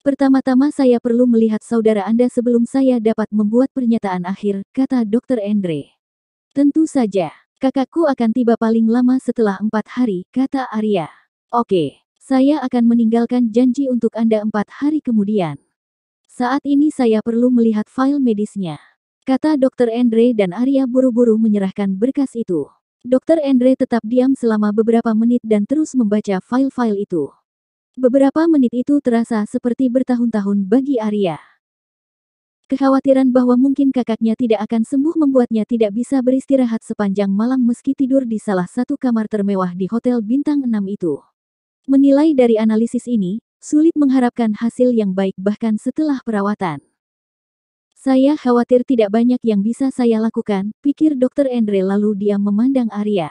Pertama-tama saya perlu melihat saudara Anda sebelum saya dapat membuat pernyataan akhir, kata Dr. Andre. Tentu saja, kakakku akan tiba paling lama setelah empat hari, kata Arya. Oke, saya akan meninggalkan janji untuk Anda empat hari kemudian. Saat ini saya perlu melihat file medisnya. Kata Dr. Andre dan Arya buru-buru menyerahkan berkas itu. Dr. Andre tetap diam selama beberapa menit dan terus membaca file-file itu. Beberapa menit itu terasa seperti bertahun-tahun bagi Arya. Kekhawatiran bahwa mungkin kakaknya tidak akan sembuh membuatnya tidak bisa beristirahat sepanjang malam meski tidur di salah satu kamar termewah di Hotel Bintang 6 itu. Menilai dari analisis ini, sulit mengharapkan hasil yang baik bahkan setelah perawatan. Saya khawatir tidak banyak yang bisa saya lakukan, pikir Dr. Andre lalu dia memandang Arya.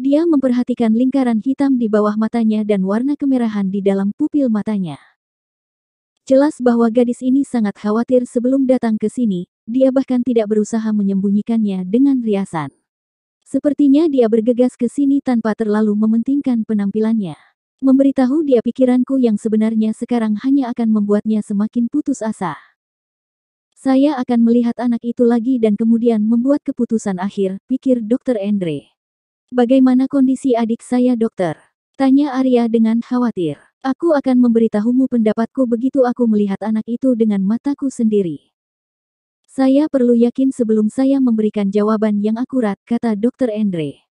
Dia memperhatikan lingkaran hitam di bawah matanya dan warna kemerahan di dalam pupil matanya. Jelas bahwa gadis ini sangat khawatir sebelum datang ke sini, dia bahkan tidak berusaha menyembunyikannya dengan riasan. Sepertinya dia bergegas ke sini tanpa terlalu mementingkan penampilannya. Memberitahu dia pikiranku yang sebenarnya sekarang hanya akan membuatnya semakin putus asa. Saya akan melihat anak itu lagi dan kemudian membuat keputusan akhir, pikir Dr. Andre. Bagaimana kondisi adik saya dokter? Tanya Arya dengan khawatir. Aku akan memberitahumu pendapatku begitu aku melihat anak itu dengan mataku sendiri. Saya perlu yakin sebelum saya memberikan jawaban yang akurat, kata dokter Andre.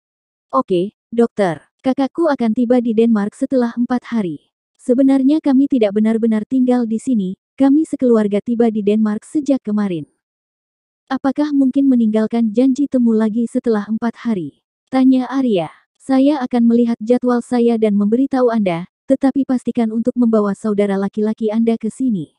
Oke, dokter, kakakku akan tiba di Denmark setelah empat hari. Sebenarnya kami tidak benar-benar tinggal di sini, kami sekeluarga tiba di Denmark sejak kemarin. Apakah mungkin meninggalkan janji temu lagi setelah empat hari? Tanya Arya. Saya akan melihat jadwal saya dan memberitahu Anda, tetapi pastikan untuk membawa saudara laki-laki Anda ke sini.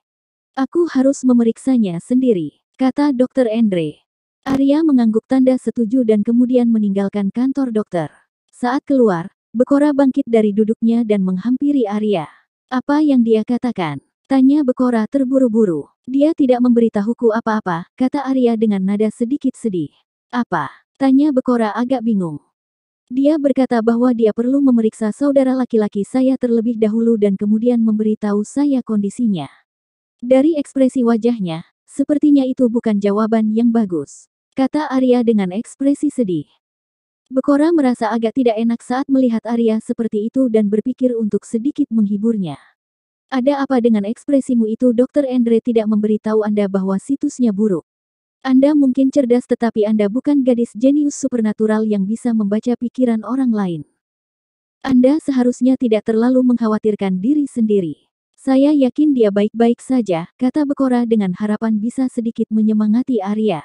Aku harus memeriksanya sendiri, kata Dokter Andre. Arya mengangguk tanda setuju dan kemudian meninggalkan kantor dokter. Saat keluar, Bekora bangkit dari duduknya dan menghampiri Arya. Apa yang dia katakan? Tanya Bekora terburu-buru. Dia tidak memberitahuku apa-apa, kata Arya dengan nada sedikit sedih. Apa? Tanya Bekora agak bingung. Dia berkata bahwa dia perlu memeriksa saudara laki-laki saya terlebih dahulu dan kemudian memberitahu saya kondisinya. Dari ekspresi wajahnya, sepertinya itu bukan jawaban yang bagus, kata Arya dengan ekspresi sedih. Bekora merasa agak tidak enak saat melihat Arya seperti itu dan berpikir untuk sedikit menghiburnya. Ada apa dengan ekspresimu itu Dr. Andre tidak memberitahu Anda bahwa situsnya buruk. Anda mungkin cerdas tetapi Anda bukan gadis jenius supernatural yang bisa membaca pikiran orang lain. Anda seharusnya tidak terlalu mengkhawatirkan diri sendiri. Saya yakin dia baik-baik saja, kata Bekora dengan harapan bisa sedikit menyemangati Arya.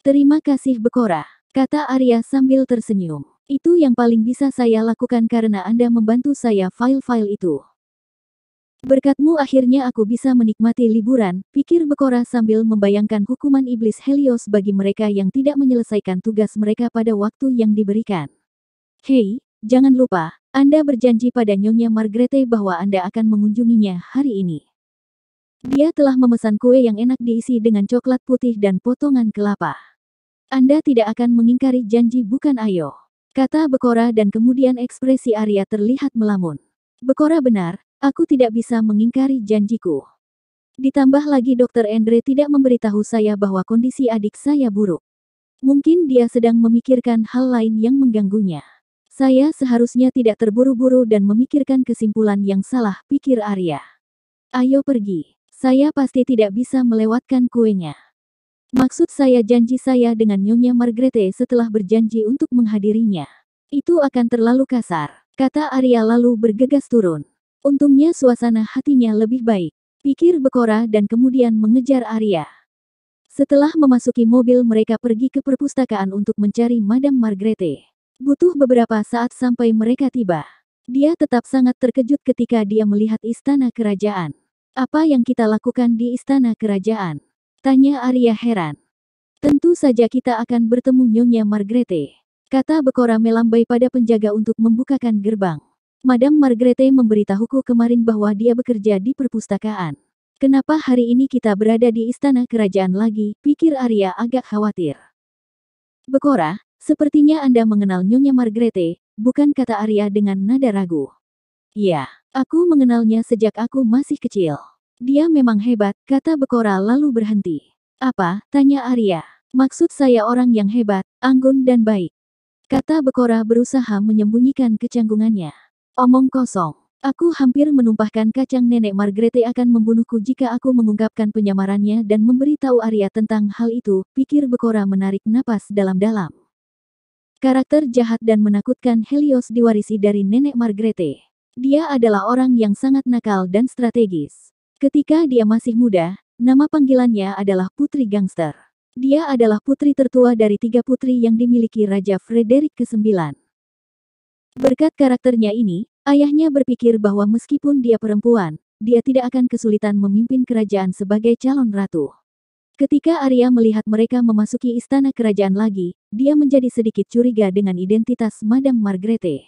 Terima kasih Bekora, kata Arya sambil tersenyum. Itu yang paling bisa saya lakukan karena Anda membantu saya file-file itu. Berkatmu akhirnya aku bisa menikmati liburan, pikir Bekora sambil membayangkan hukuman iblis Helios bagi mereka yang tidak menyelesaikan tugas mereka pada waktu yang diberikan. Hei, jangan lupa, Anda berjanji pada Nyonya Margrete bahwa Anda akan mengunjunginya hari ini. Dia telah memesan kue yang enak diisi dengan coklat putih dan potongan kelapa. Anda tidak akan mengingkari janji bukan ayo, kata Bekora dan kemudian ekspresi Arya terlihat melamun. Bekora benar, Aku tidak bisa mengingkari janjiku. Ditambah lagi Dokter Andre tidak memberitahu saya bahwa kondisi adik saya buruk. Mungkin dia sedang memikirkan hal lain yang mengganggunya. Saya seharusnya tidak terburu-buru dan memikirkan kesimpulan yang salah, pikir Arya. Ayo pergi. Saya pasti tidak bisa melewatkan kuenya. Maksud saya janji saya dengan Nyonya Margrete setelah berjanji untuk menghadirinya. Itu akan terlalu kasar, kata Arya lalu bergegas turun. Untungnya suasana hatinya lebih baik, pikir Bekora dan kemudian mengejar Arya. Setelah memasuki mobil mereka pergi ke perpustakaan untuk mencari Madam Margrete. Butuh beberapa saat sampai mereka tiba. Dia tetap sangat terkejut ketika dia melihat istana kerajaan. Apa yang kita lakukan di istana kerajaan? Tanya Arya heran. Tentu saja kita akan bertemu Nyonya Margrete. Kata Bekora melambai pada penjaga untuk membukakan gerbang. Madam Margrete memberitahuku kemarin bahwa dia bekerja di perpustakaan. Kenapa hari ini kita berada di istana kerajaan lagi? Pikir Arya agak khawatir. Bekora, sepertinya Anda mengenal Nyonya Margrete, bukan kata Arya dengan nada ragu. Ya, aku mengenalnya sejak aku masih kecil. Dia memang hebat, kata Bekora lalu berhenti. Apa? Tanya Arya. Maksud saya orang yang hebat, anggun dan baik. Kata Bekora berusaha menyembunyikan kecanggungannya. Omong kosong. Aku hampir menumpahkan kacang nenek Margrete akan membunuhku jika aku mengungkapkan penyamarannya dan memberitahu Arya tentang hal itu, pikir Bekora menarik napas dalam-dalam. Karakter jahat dan menakutkan Helios diwarisi dari nenek Margrete. Dia adalah orang yang sangat nakal dan strategis. Ketika dia masih muda, nama panggilannya adalah Putri Gangster. Dia adalah putri tertua dari tiga putri yang dimiliki Raja Frederick ke Berkat karakternya ini, ayahnya berpikir bahwa meskipun dia perempuan, dia tidak akan kesulitan memimpin kerajaan sebagai calon ratu. Ketika Arya melihat mereka memasuki istana kerajaan lagi, dia menjadi sedikit curiga dengan identitas Madam Margrete.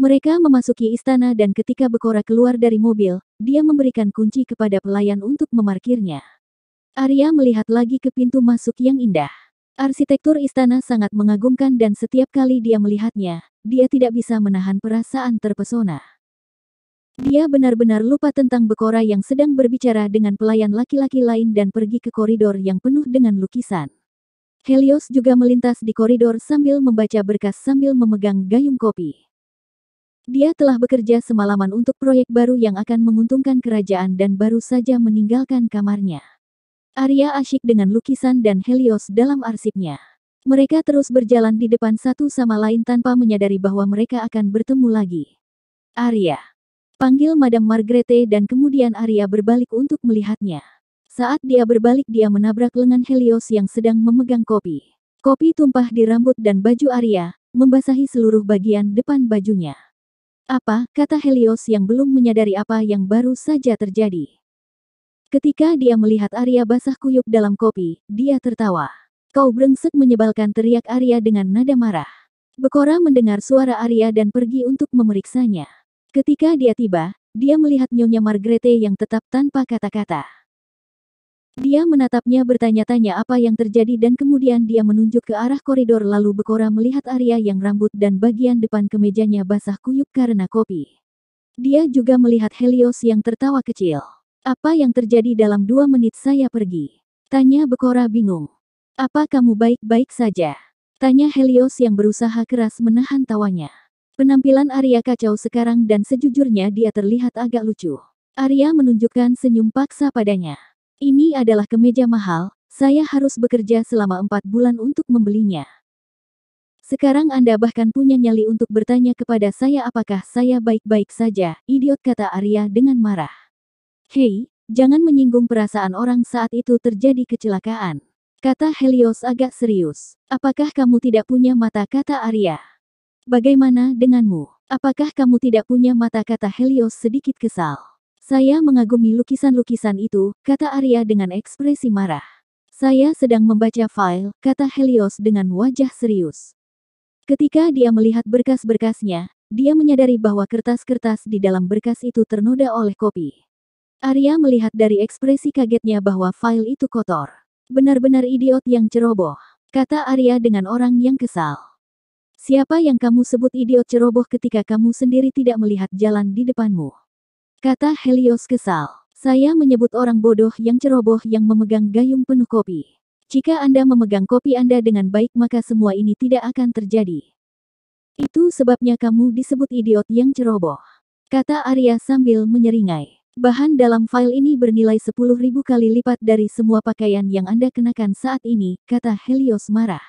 Mereka memasuki istana dan ketika Bekora keluar dari mobil, dia memberikan kunci kepada pelayan untuk memarkirnya. Arya melihat lagi ke pintu masuk yang indah. Arsitektur istana sangat mengagumkan dan setiap kali dia melihatnya, dia tidak bisa menahan perasaan terpesona. Dia benar-benar lupa tentang Bekora yang sedang berbicara dengan pelayan laki-laki lain dan pergi ke koridor yang penuh dengan lukisan. Helios juga melintas di koridor sambil membaca berkas sambil memegang gayung kopi. Dia telah bekerja semalaman untuk proyek baru yang akan menguntungkan kerajaan dan baru saja meninggalkan kamarnya. Arya asyik dengan lukisan dan Helios dalam arsipnya. Mereka terus berjalan di depan satu sama lain tanpa menyadari bahwa mereka akan bertemu lagi. Arya. Panggil Madam Margrete dan kemudian Arya berbalik untuk melihatnya. Saat dia berbalik dia menabrak lengan Helios yang sedang memegang kopi. Kopi tumpah di rambut dan baju Arya, membasahi seluruh bagian depan bajunya. Apa, kata Helios yang belum menyadari apa yang baru saja terjadi. Ketika dia melihat Arya basah kuyup dalam kopi, dia tertawa. Kau brengsek menyebalkan teriak Arya dengan nada marah. Bekora mendengar suara Arya dan pergi untuk memeriksanya. Ketika dia tiba, dia melihat Nyonya Margrete yang tetap tanpa kata-kata. Dia menatapnya bertanya-tanya apa yang terjadi dan kemudian dia menunjuk ke arah koridor lalu Bekora melihat Arya yang rambut dan bagian depan kemejanya basah kuyup karena kopi. Dia juga melihat Helios yang tertawa kecil. Apa yang terjadi dalam dua menit saya pergi? Tanya Bekora bingung. Apa kamu baik-baik saja? Tanya Helios yang berusaha keras menahan tawanya. Penampilan Arya kacau sekarang dan sejujurnya dia terlihat agak lucu. Arya menunjukkan senyum paksa padanya. Ini adalah kemeja mahal, saya harus bekerja selama empat bulan untuk membelinya. Sekarang Anda bahkan punya nyali untuk bertanya kepada saya apakah saya baik-baik saja, idiot kata Arya dengan marah. Hei, jangan menyinggung perasaan orang saat itu terjadi kecelakaan. Kata Helios agak serius. Apakah kamu tidak punya mata kata Arya? Bagaimana denganmu? Apakah kamu tidak punya mata kata Helios sedikit kesal? Saya mengagumi lukisan-lukisan itu, kata Arya dengan ekspresi marah. Saya sedang membaca file, kata Helios dengan wajah serius. Ketika dia melihat berkas-berkasnya, dia menyadari bahwa kertas-kertas di dalam berkas itu ternoda oleh kopi. Arya melihat dari ekspresi kagetnya bahwa file itu kotor. Benar-benar idiot yang ceroboh, kata Arya dengan orang yang kesal. Siapa yang kamu sebut idiot ceroboh ketika kamu sendiri tidak melihat jalan di depanmu? Kata Helios kesal. Saya menyebut orang bodoh yang ceroboh yang memegang gayung penuh kopi. Jika Anda memegang kopi Anda dengan baik maka semua ini tidak akan terjadi. Itu sebabnya kamu disebut idiot yang ceroboh. Kata Arya sambil menyeringai. Bahan dalam file ini bernilai 10.000 kali lipat dari semua pakaian yang Anda kenakan saat ini, kata Helios marah.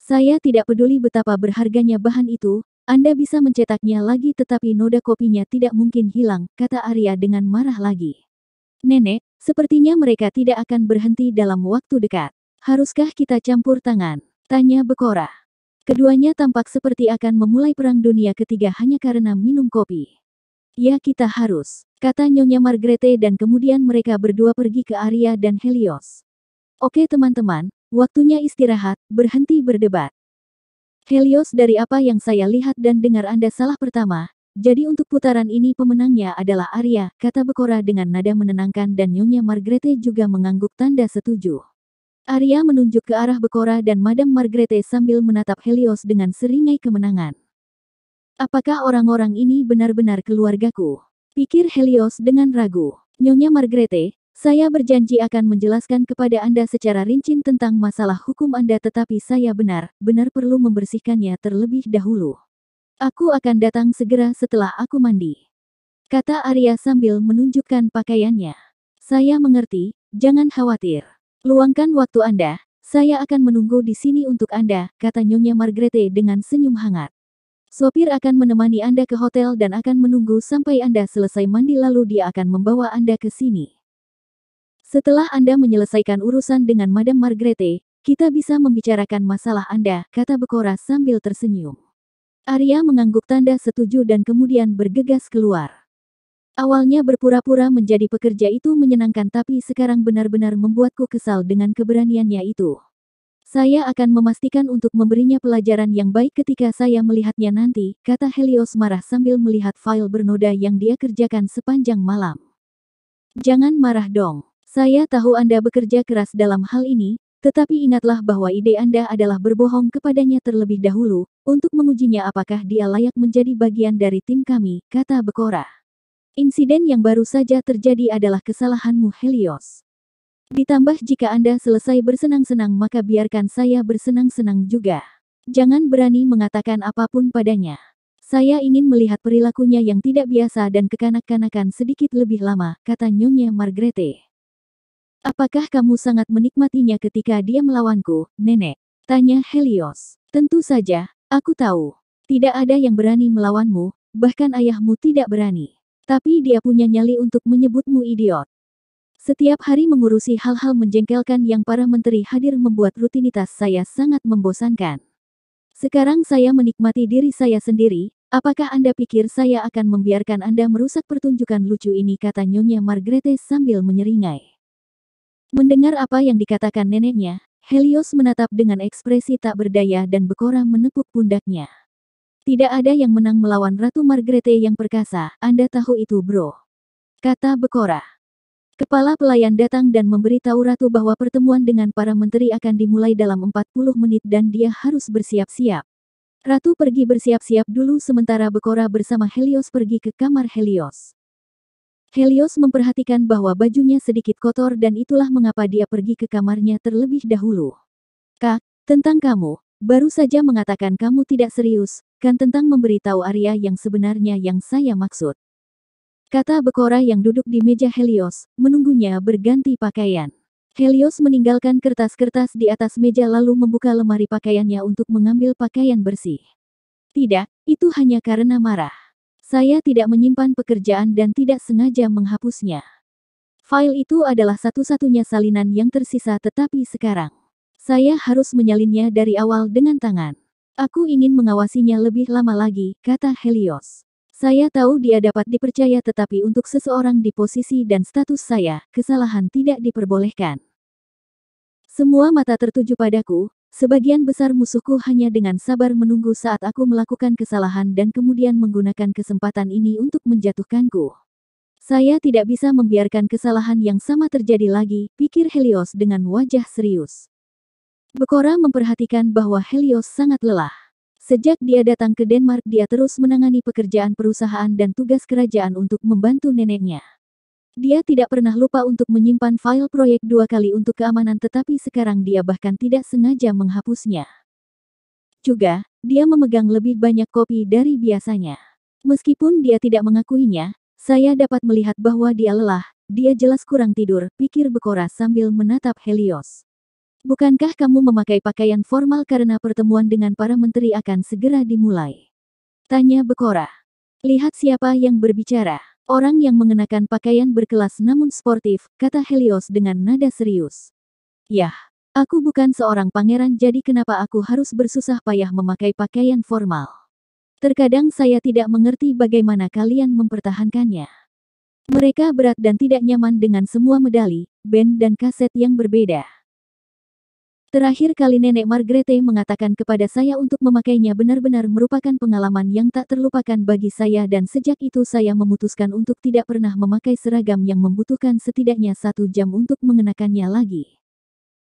Saya tidak peduli betapa berharganya bahan itu, Anda bisa mencetaknya lagi tetapi noda kopinya tidak mungkin hilang, kata Arya dengan marah lagi. Nenek, sepertinya mereka tidak akan berhenti dalam waktu dekat. Haruskah kita campur tangan? Tanya Bekora. Keduanya tampak seperti akan memulai Perang Dunia Ketiga hanya karena minum kopi. Ya kita harus, kata Nyonya Margrete dan kemudian mereka berdua pergi ke Arya dan Helios. Oke teman-teman, waktunya istirahat, berhenti berdebat. Helios dari apa yang saya lihat dan dengar Anda salah pertama, jadi untuk putaran ini pemenangnya adalah Arya, kata Bekora dengan nada menenangkan dan Nyonya Margrete juga mengangguk tanda setuju. Arya menunjuk ke arah Bekora dan Madam Margrete sambil menatap Helios dengan seringai kemenangan. Apakah orang-orang ini benar-benar keluargaku? Pikir Helios dengan ragu. Nyonya Margrete, saya berjanji akan menjelaskan kepada Anda secara rinci tentang masalah hukum Anda tetapi saya benar, benar perlu membersihkannya terlebih dahulu. Aku akan datang segera setelah aku mandi. Kata Arya sambil menunjukkan pakaiannya. Saya mengerti, jangan khawatir. Luangkan waktu Anda, saya akan menunggu di sini untuk Anda, kata Nyonya Margrete dengan senyum hangat. Sopir akan menemani Anda ke hotel dan akan menunggu sampai Anda selesai mandi lalu dia akan membawa Anda ke sini. Setelah Anda menyelesaikan urusan dengan Madam Margrethe, kita bisa membicarakan masalah Anda, kata Bekora sambil tersenyum. Arya mengangguk tanda setuju dan kemudian bergegas keluar. Awalnya berpura-pura menjadi pekerja itu menyenangkan tapi sekarang benar-benar membuatku kesal dengan keberaniannya itu. Saya akan memastikan untuk memberinya pelajaran yang baik ketika saya melihatnya nanti, kata Helios marah sambil melihat file bernoda yang dia kerjakan sepanjang malam. Jangan marah dong. Saya tahu Anda bekerja keras dalam hal ini, tetapi ingatlah bahwa ide Anda adalah berbohong kepadanya terlebih dahulu, untuk mengujinya apakah dia layak menjadi bagian dari tim kami, kata Bekora. Insiden yang baru saja terjadi adalah kesalahanmu Helios. Ditambah jika Anda selesai bersenang-senang maka biarkan saya bersenang-senang juga. Jangan berani mengatakan apapun padanya. Saya ingin melihat perilakunya yang tidak biasa dan kekanak-kanakan sedikit lebih lama, kata Nyonya Margrete. Apakah kamu sangat menikmatinya ketika dia melawanku, nenek? Tanya Helios. Tentu saja, aku tahu. Tidak ada yang berani melawanmu, bahkan ayahmu tidak berani. Tapi dia punya nyali untuk menyebutmu idiot. Setiap hari mengurusi hal-hal menjengkelkan yang para menteri hadir membuat rutinitas saya sangat membosankan. Sekarang saya menikmati diri saya sendiri, apakah Anda pikir saya akan membiarkan Anda merusak pertunjukan lucu ini kata Nyonya Margrete sambil menyeringai. Mendengar apa yang dikatakan neneknya, Helios menatap dengan ekspresi tak berdaya dan Bekora menepuk pundaknya. Tidak ada yang menang melawan Ratu Margrete yang perkasa, Anda tahu itu bro. Kata Bekora. Kepala pelayan datang dan memberitahu Ratu bahwa pertemuan dengan para menteri akan dimulai dalam 40 menit dan dia harus bersiap-siap. Ratu pergi bersiap-siap dulu sementara Bekora bersama Helios pergi ke kamar Helios. Helios memperhatikan bahwa bajunya sedikit kotor dan itulah mengapa dia pergi ke kamarnya terlebih dahulu. Kak, tentang kamu, baru saja mengatakan kamu tidak serius, kan tentang memberitahu Arya yang sebenarnya yang saya maksud. Kata Bekora yang duduk di meja Helios, menunggunya berganti pakaian. Helios meninggalkan kertas-kertas di atas meja lalu membuka lemari pakaiannya untuk mengambil pakaian bersih. Tidak, itu hanya karena marah. Saya tidak menyimpan pekerjaan dan tidak sengaja menghapusnya. File itu adalah satu-satunya salinan yang tersisa tetapi sekarang. Saya harus menyalinnya dari awal dengan tangan. Aku ingin mengawasinya lebih lama lagi, kata Helios. Saya tahu dia dapat dipercaya tetapi untuk seseorang di posisi dan status saya, kesalahan tidak diperbolehkan. Semua mata tertuju padaku, sebagian besar musuhku hanya dengan sabar menunggu saat aku melakukan kesalahan dan kemudian menggunakan kesempatan ini untuk menjatuhkanku. Saya tidak bisa membiarkan kesalahan yang sama terjadi lagi, pikir Helios dengan wajah serius. Bekora memperhatikan bahwa Helios sangat lelah. Sejak dia datang ke Denmark dia terus menangani pekerjaan perusahaan dan tugas kerajaan untuk membantu neneknya. Dia tidak pernah lupa untuk menyimpan file proyek dua kali untuk keamanan tetapi sekarang dia bahkan tidak sengaja menghapusnya. Juga, dia memegang lebih banyak kopi dari biasanya. Meskipun dia tidak mengakuinya, saya dapat melihat bahwa dia lelah, dia jelas kurang tidur, pikir Bekora sambil menatap Helios. Bukankah kamu memakai pakaian formal karena pertemuan dengan para menteri akan segera dimulai? Tanya Bekora. Lihat siapa yang berbicara. Orang yang mengenakan pakaian berkelas namun sportif, kata Helios dengan nada serius. Yah, aku bukan seorang pangeran jadi kenapa aku harus bersusah payah memakai pakaian formal? Terkadang saya tidak mengerti bagaimana kalian mempertahankannya. Mereka berat dan tidak nyaman dengan semua medali, band dan kaset yang berbeda. Terakhir kali nenek Margrethe mengatakan kepada saya untuk memakainya benar-benar merupakan pengalaman yang tak terlupakan bagi saya dan sejak itu saya memutuskan untuk tidak pernah memakai seragam yang membutuhkan setidaknya satu jam untuk mengenakannya lagi.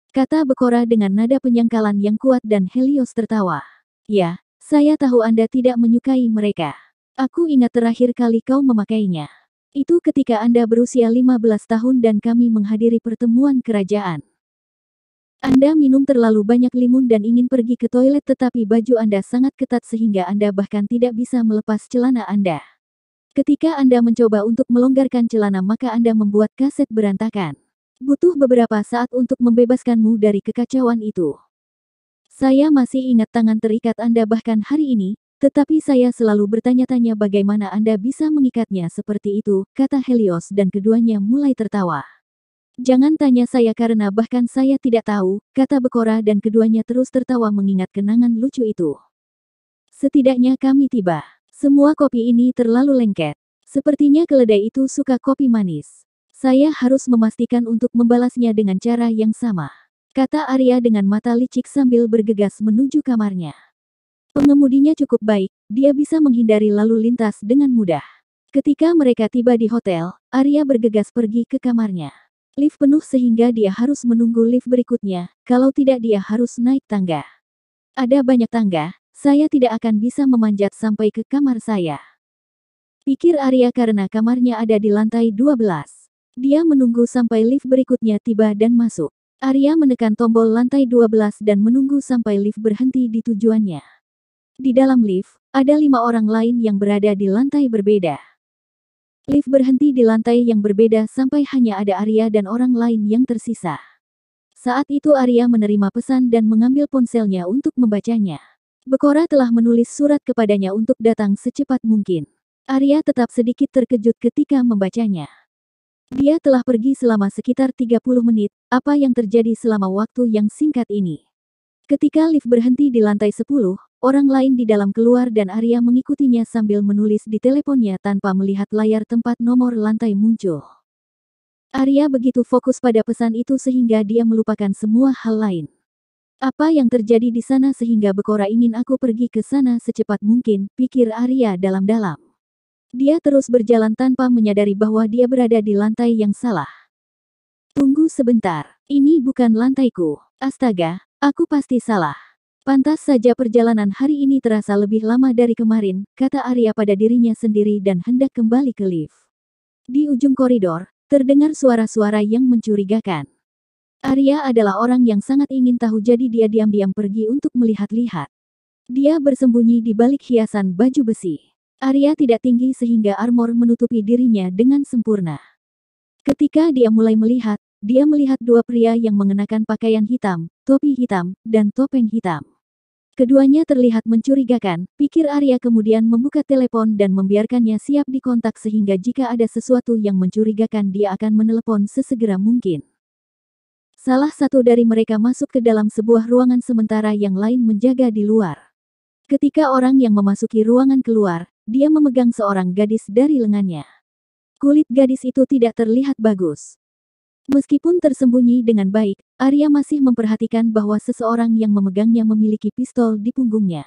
Kata Bekora dengan nada penyangkalan yang kuat dan Helios tertawa. Ya, saya tahu Anda tidak menyukai mereka. Aku ingat terakhir kali kau memakainya. Itu ketika Anda berusia 15 tahun dan kami menghadiri pertemuan kerajaan. Anda minum terlalu banyak limun dan ingin pergi ke toilet tetapi baju Anda sangat ketat sehingga Anda bahkan tidak bisa melepas celana Anda. Ketika Anda mencoba untuk melonggarkan celana maka Anda membuat kaset berantakan. Butuh beberapa saat untuk membebaskanmu dari kekacauan itu. Saya masih ingat tangan terikat Anda bahkan hari ini, tetapi saya selalu bertanya-tanya bagaimana Anda bisa mengikatnya seperti itu, kata Helios dan keduanya mulai tertawa. Jangan tanya saya karena bahkan saya tidak tahu, kata Bekora dan keduanya terus tertawa mengingat kenangan lucu itu. Setidaknya kami tiba. Semua kopi ini terlalu lengket. Sepertinya keledai itu suka kopi manis. Saya harus memastikan untuk membalasnya dengan cara yang sama. Kata Arya dengan mata licik sambil bergegas menuju kamarnya. Pengemudinya cukup baik, dia bisa menghindari lalu lintas dengan mudah. Ketika mereka tiba di hotel, Arya bergegas pergi ke kamarnya. Lift penuh sehingga dia harus menunggu lift berikutnya, kalau tidak dia harus naik tangga. Ada banyak tangga, saya tidak akan bisa memanjat sampai ke kamar saya. Pikir Arya karena kamarnya ada di lantai 12. Dia menunggu sampai lift berikutnya tiba dan masuk. Arya menekan tombol lantai 12 dan menunggu sampai lift berhenti di tujuannya. Di dalam lift, ada lima orang lain yang berada di lantai berbeda. Lift berhenti di lantai yang berbeda sampai hanya ada Arya dan orang lain yang tersisa. Saat itu Arya menerima pesan dan mengambil ponselnya untuk membacanya. Bekora telah menulis surat kepadanya untuk datang secepat mungkin. Arya tetap sedikit terkejut ketika membacanya. Dia telah pergi selama sekitar 30 menit, apa yang terjadi selama waktu yang singkat ini. Ketika lift berhenti di lantai 10, orang lain di dalam keluar dan Arya mengikutinya sambil menulis di teleponnya tanpa melihat layar tempat nomor lantai muncul. Arya begitu fokus pada pesan itu sehingga dia melupakan semua hal lain. Apa yang terjadi di sana sehingga Bekora ingin aku pergi ke sana secepat mungkin, pikir Arya dalam-dalam. Dia terus berjalan tanpa menyadari bahwa dia berada di lantai yang salah. Tunggu sebentar, ini bukan lantaiku. Astaga, Aku pasti salah. Pantas saja perjalanan hari ini terasa lebih lama dari kemarin, kata Arya pada dirinya sendiri dan hendak kembali ke lift. Di ujung koridor, terdengar suara-suara yang mencurigakan. Arya adalah orang yang sangat ingin tahu jadi dia diam-diam pergi untuk melihat-lihat. Dia bersembunyi di balik hiasan baju besi. Arya tidak tinggi sehingga armor menutupi dirinya dengan sempurna. Ketika dia mulai melihat, dia melihat dua pria yang mengenakan pakaian hitam, topi hitam, dan topeng hitam. Keduanya terlihat mencurigakan, pikir Arya kemudian membuka telepon dan membiarkannya siap dikontak sehingga jika ada sesuatu yang mencurigakan dia akan menelepon sesegera mungkin. Salah satu dari mereka masuk ke dalam sebuah ruangan sementara yang lain menjaga di luar. Ketika orang yang memasuki ruangan keluar, dia memegang seorang gadis dari lengannya. Kulit gadis itu tidak terlihat bagus. Meskipun tersembunyi dengan baik, Arya masih memperhatikan bahwa seseorang yang memegangnya memiliki pistol di punggungnya.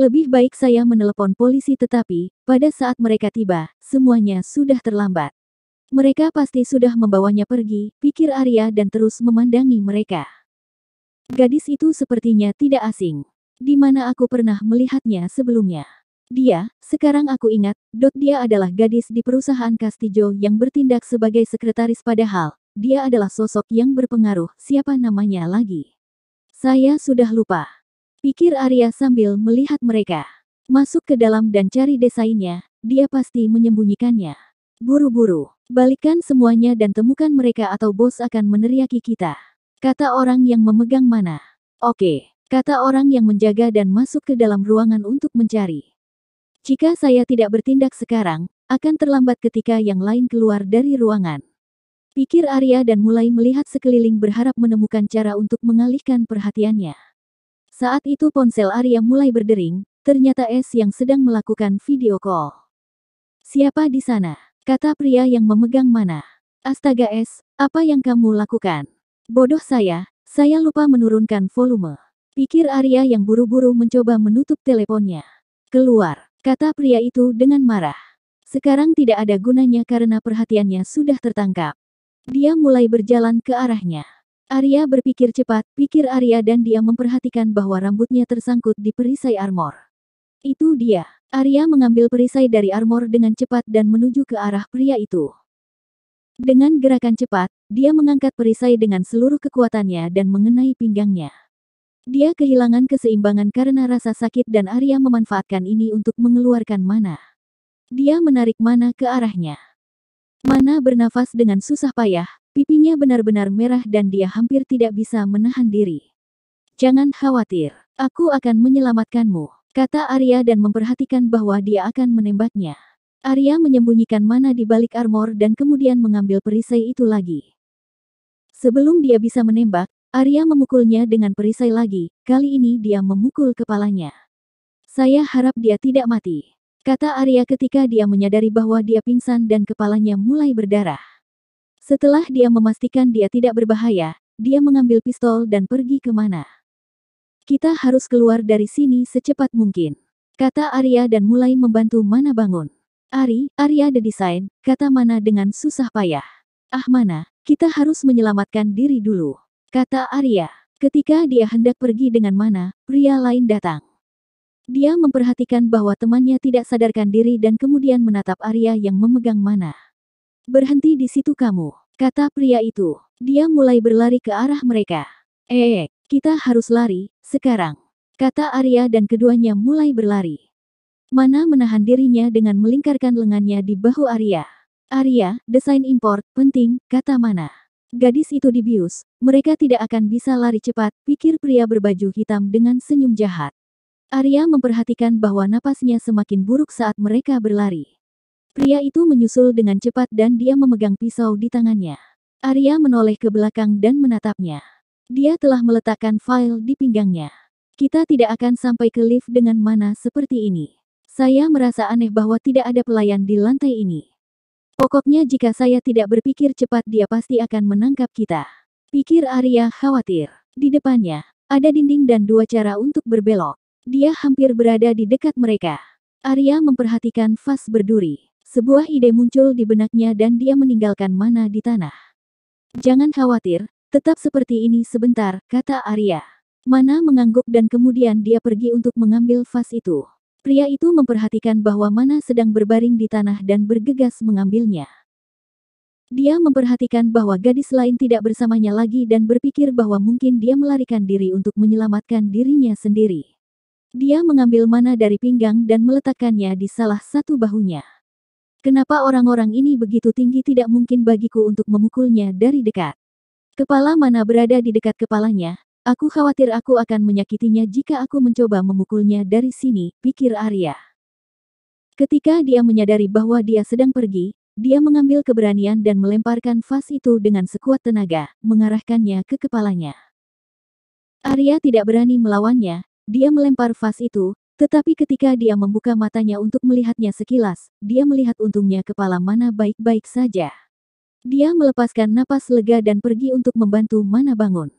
Lebih baik saya menelepon polisi tetapi, pada saat mereka tiba, semuanya sudah terlambat. Mereka pasti sudah membawanya pergi, pikir Arya dan terus memandangi mereka. Gadis itu sepertinya tidak asing. Di mana aku pernah melihatnya sebelumnya. Dia, sekarang aku ingat, Dot dia adalah gadis di perusahaan Castillo yang bertindak sebagai sekretaris padahal, dia adalah sosok yang berpengaruh, siapa namanya lagi? Saya sudah lupa. Pikir Arya sambil melihat mereka. Masuk ke dalam dan cari desainnya, dia pasti menyembunyikannya. Buru-buru, balikan semuanya dan temukan mereka atau bos akan meneriaki kita. Kata orang yang memegang mana. Oke, kata orang yang menjaga dan masuk ke dalam ruangan untuk mencari. Jika saya tidak bertindak sekarang, akan terlambat ketika yang lain keluar dari ruangan. Pikir Arya dan mulai melihat sekeliling berharap menemukan cara untuk mengalihkan perhatiannya. Saat itu ponsel Arya mulai berdering, ternyata S yang sedang melakukan video call. Siapa di sana? Kata pria yang memegang mana. Astaga S, apa yang kamu lakukan? Bodoh saya, saya lupa menurunkan volume. Pikir Arya yang buru-buru mencoba menutup teleponnya. Keluar, kata pria itu dengan marah. Sekarang tidak ada gunanya karena perhatiannya sudah tertangkap. Dia mulai berjalan ke arahnya. Arya berpikir cepat, pikir Arya dan dia memperhatikan bahwa rambutnya tersangkut di perisai armor. Itu dia. Arya mengambil perisai dari armor dengan cepat dan menuju ke arah pria itu. Dengan gerakan cepat, dia mengangkat perisai dengan seluruh kekuatannya dan mengenai pinggangnya. Dia kehilangan keseimbangan karena rasa sakit dan Arya memanfaatkan ini untuk mengeluarkan mana. Dia menarik mana ke arahnya. Mana bernafas dengan susah payah, pipinya benar-benar merah dan dia hampir tidak bisa menahan diri. Jangan khawatir, aku akan menyelamatkanmu, kata Arya dan memperhatikan bahwa dia akan menembaknya. Arya menyembunyikan mana di balik armor dan kemudian mengambil perisai itu lagi. Sebelum dia bisa menembak, Arya memukulnya dengan perisai lagi, kali ini dia memukul kepalanya. Saya harap dia tidak mati. Kata Arya ketika dia menyadari bahwa dia pingsan dan kepalanya mulai berdarah. Setelah dia memastikan dia tidak berbahaya, dia mengambil pistol dan pergi ke mana? Kita harus keluar dari sini secepat mungkin. Kata Arya dan mulai membantu Mana bangun. Ari, Arya ada desain, kata Mana dengan susah payah. Ah Mana, kita harus menyelamatkan diri dulu. Kata Arya. Ketika dia hendak pergi dengan Mana, pria lain datang. Dia memperhatikan bahwa temannya tidak sadarkan diri dan kemudian menatap Arya yang memegang mana. Berhenti di situ kamu, kata pria itu. Dia mulai berlari ke arah mereka. Eh, kita harus lari, sekarang. Kata Arya dan keduanya mulai berlari. Mana menahan dirinya dengan melingkarkan lengannya di bahu Arya. Arya, desain import penting, kata Mana. Gadis itu dibius, mereka tidak akan bisa lari cepat, pikir pria berbaju hitam dengan senyum jahat. Arya memperhatikan bahwa napasnya semakin buruk saat mereka berlari. Pria itu menyusul dengan cepat dan dia memegang pisau di tangannya. Arya menoleh ke belakang dan menatapnya. Dia telah meletakkan file di pinggangnya. Kita tidak akan sampai ke lift dengan mana seperti ini. Saya merasa aneh bahwa tidak ada pelayan di lantai ini. Pokoknya jika saya tidak berpikir cepat dia pasti akan menangkap kita. Pikir Arya khawatir. Di depannya, ada dinding dan dua cara untuk berbelok. Dia hampir berada di dekat mereka. Arya memperhatikan vas berduri. Sebuah ide muncul di benaknya dan dia meninggalkan mana di tanah. Jangan khawatir, tetap seperti ini sebentar, kata Arya. Mana mengangguk dan kemudian dia pergi untuk mengambil vas itu. Pria itu memperhatikan bahwa Mana sedang berbaring di tanah dan bergegas mengambilnya. Dia memperhatikan bahwa gadis lain tidak bersamanya lagi dan berpikir bahwa mungkin dia melarikan diri untuk menyelamatkan dirinya sendiri. Dia mengambil mana dari pinggang dan meletakkannya di salah satu bahunya. Kenapa orang-orang ini begitu tinggi tidak mungkin bagiku untuk memukulnya dari dekat. Kepala mana berada di dekat kepalanya, aku khawatir aku akan menyakitinya jika aku mencoba memukulnya dari sini, pikir Arya. Ketika dia menyadari bahwa dia sedang pergi, dia mengambil keberanian dan melemparkan vas itu dengan sekuat tenaga, mengarahkannya ke kepalanya. Arya tidak berani melawannya, dia melempar vas itu, tetapi ketika dia membuka matanya untuk melihatnya sekilas, dia melihat untungnya kepala mana baik-baik saja. Dia melepaskan napas lega dan pergi untuk membantu mana bangun.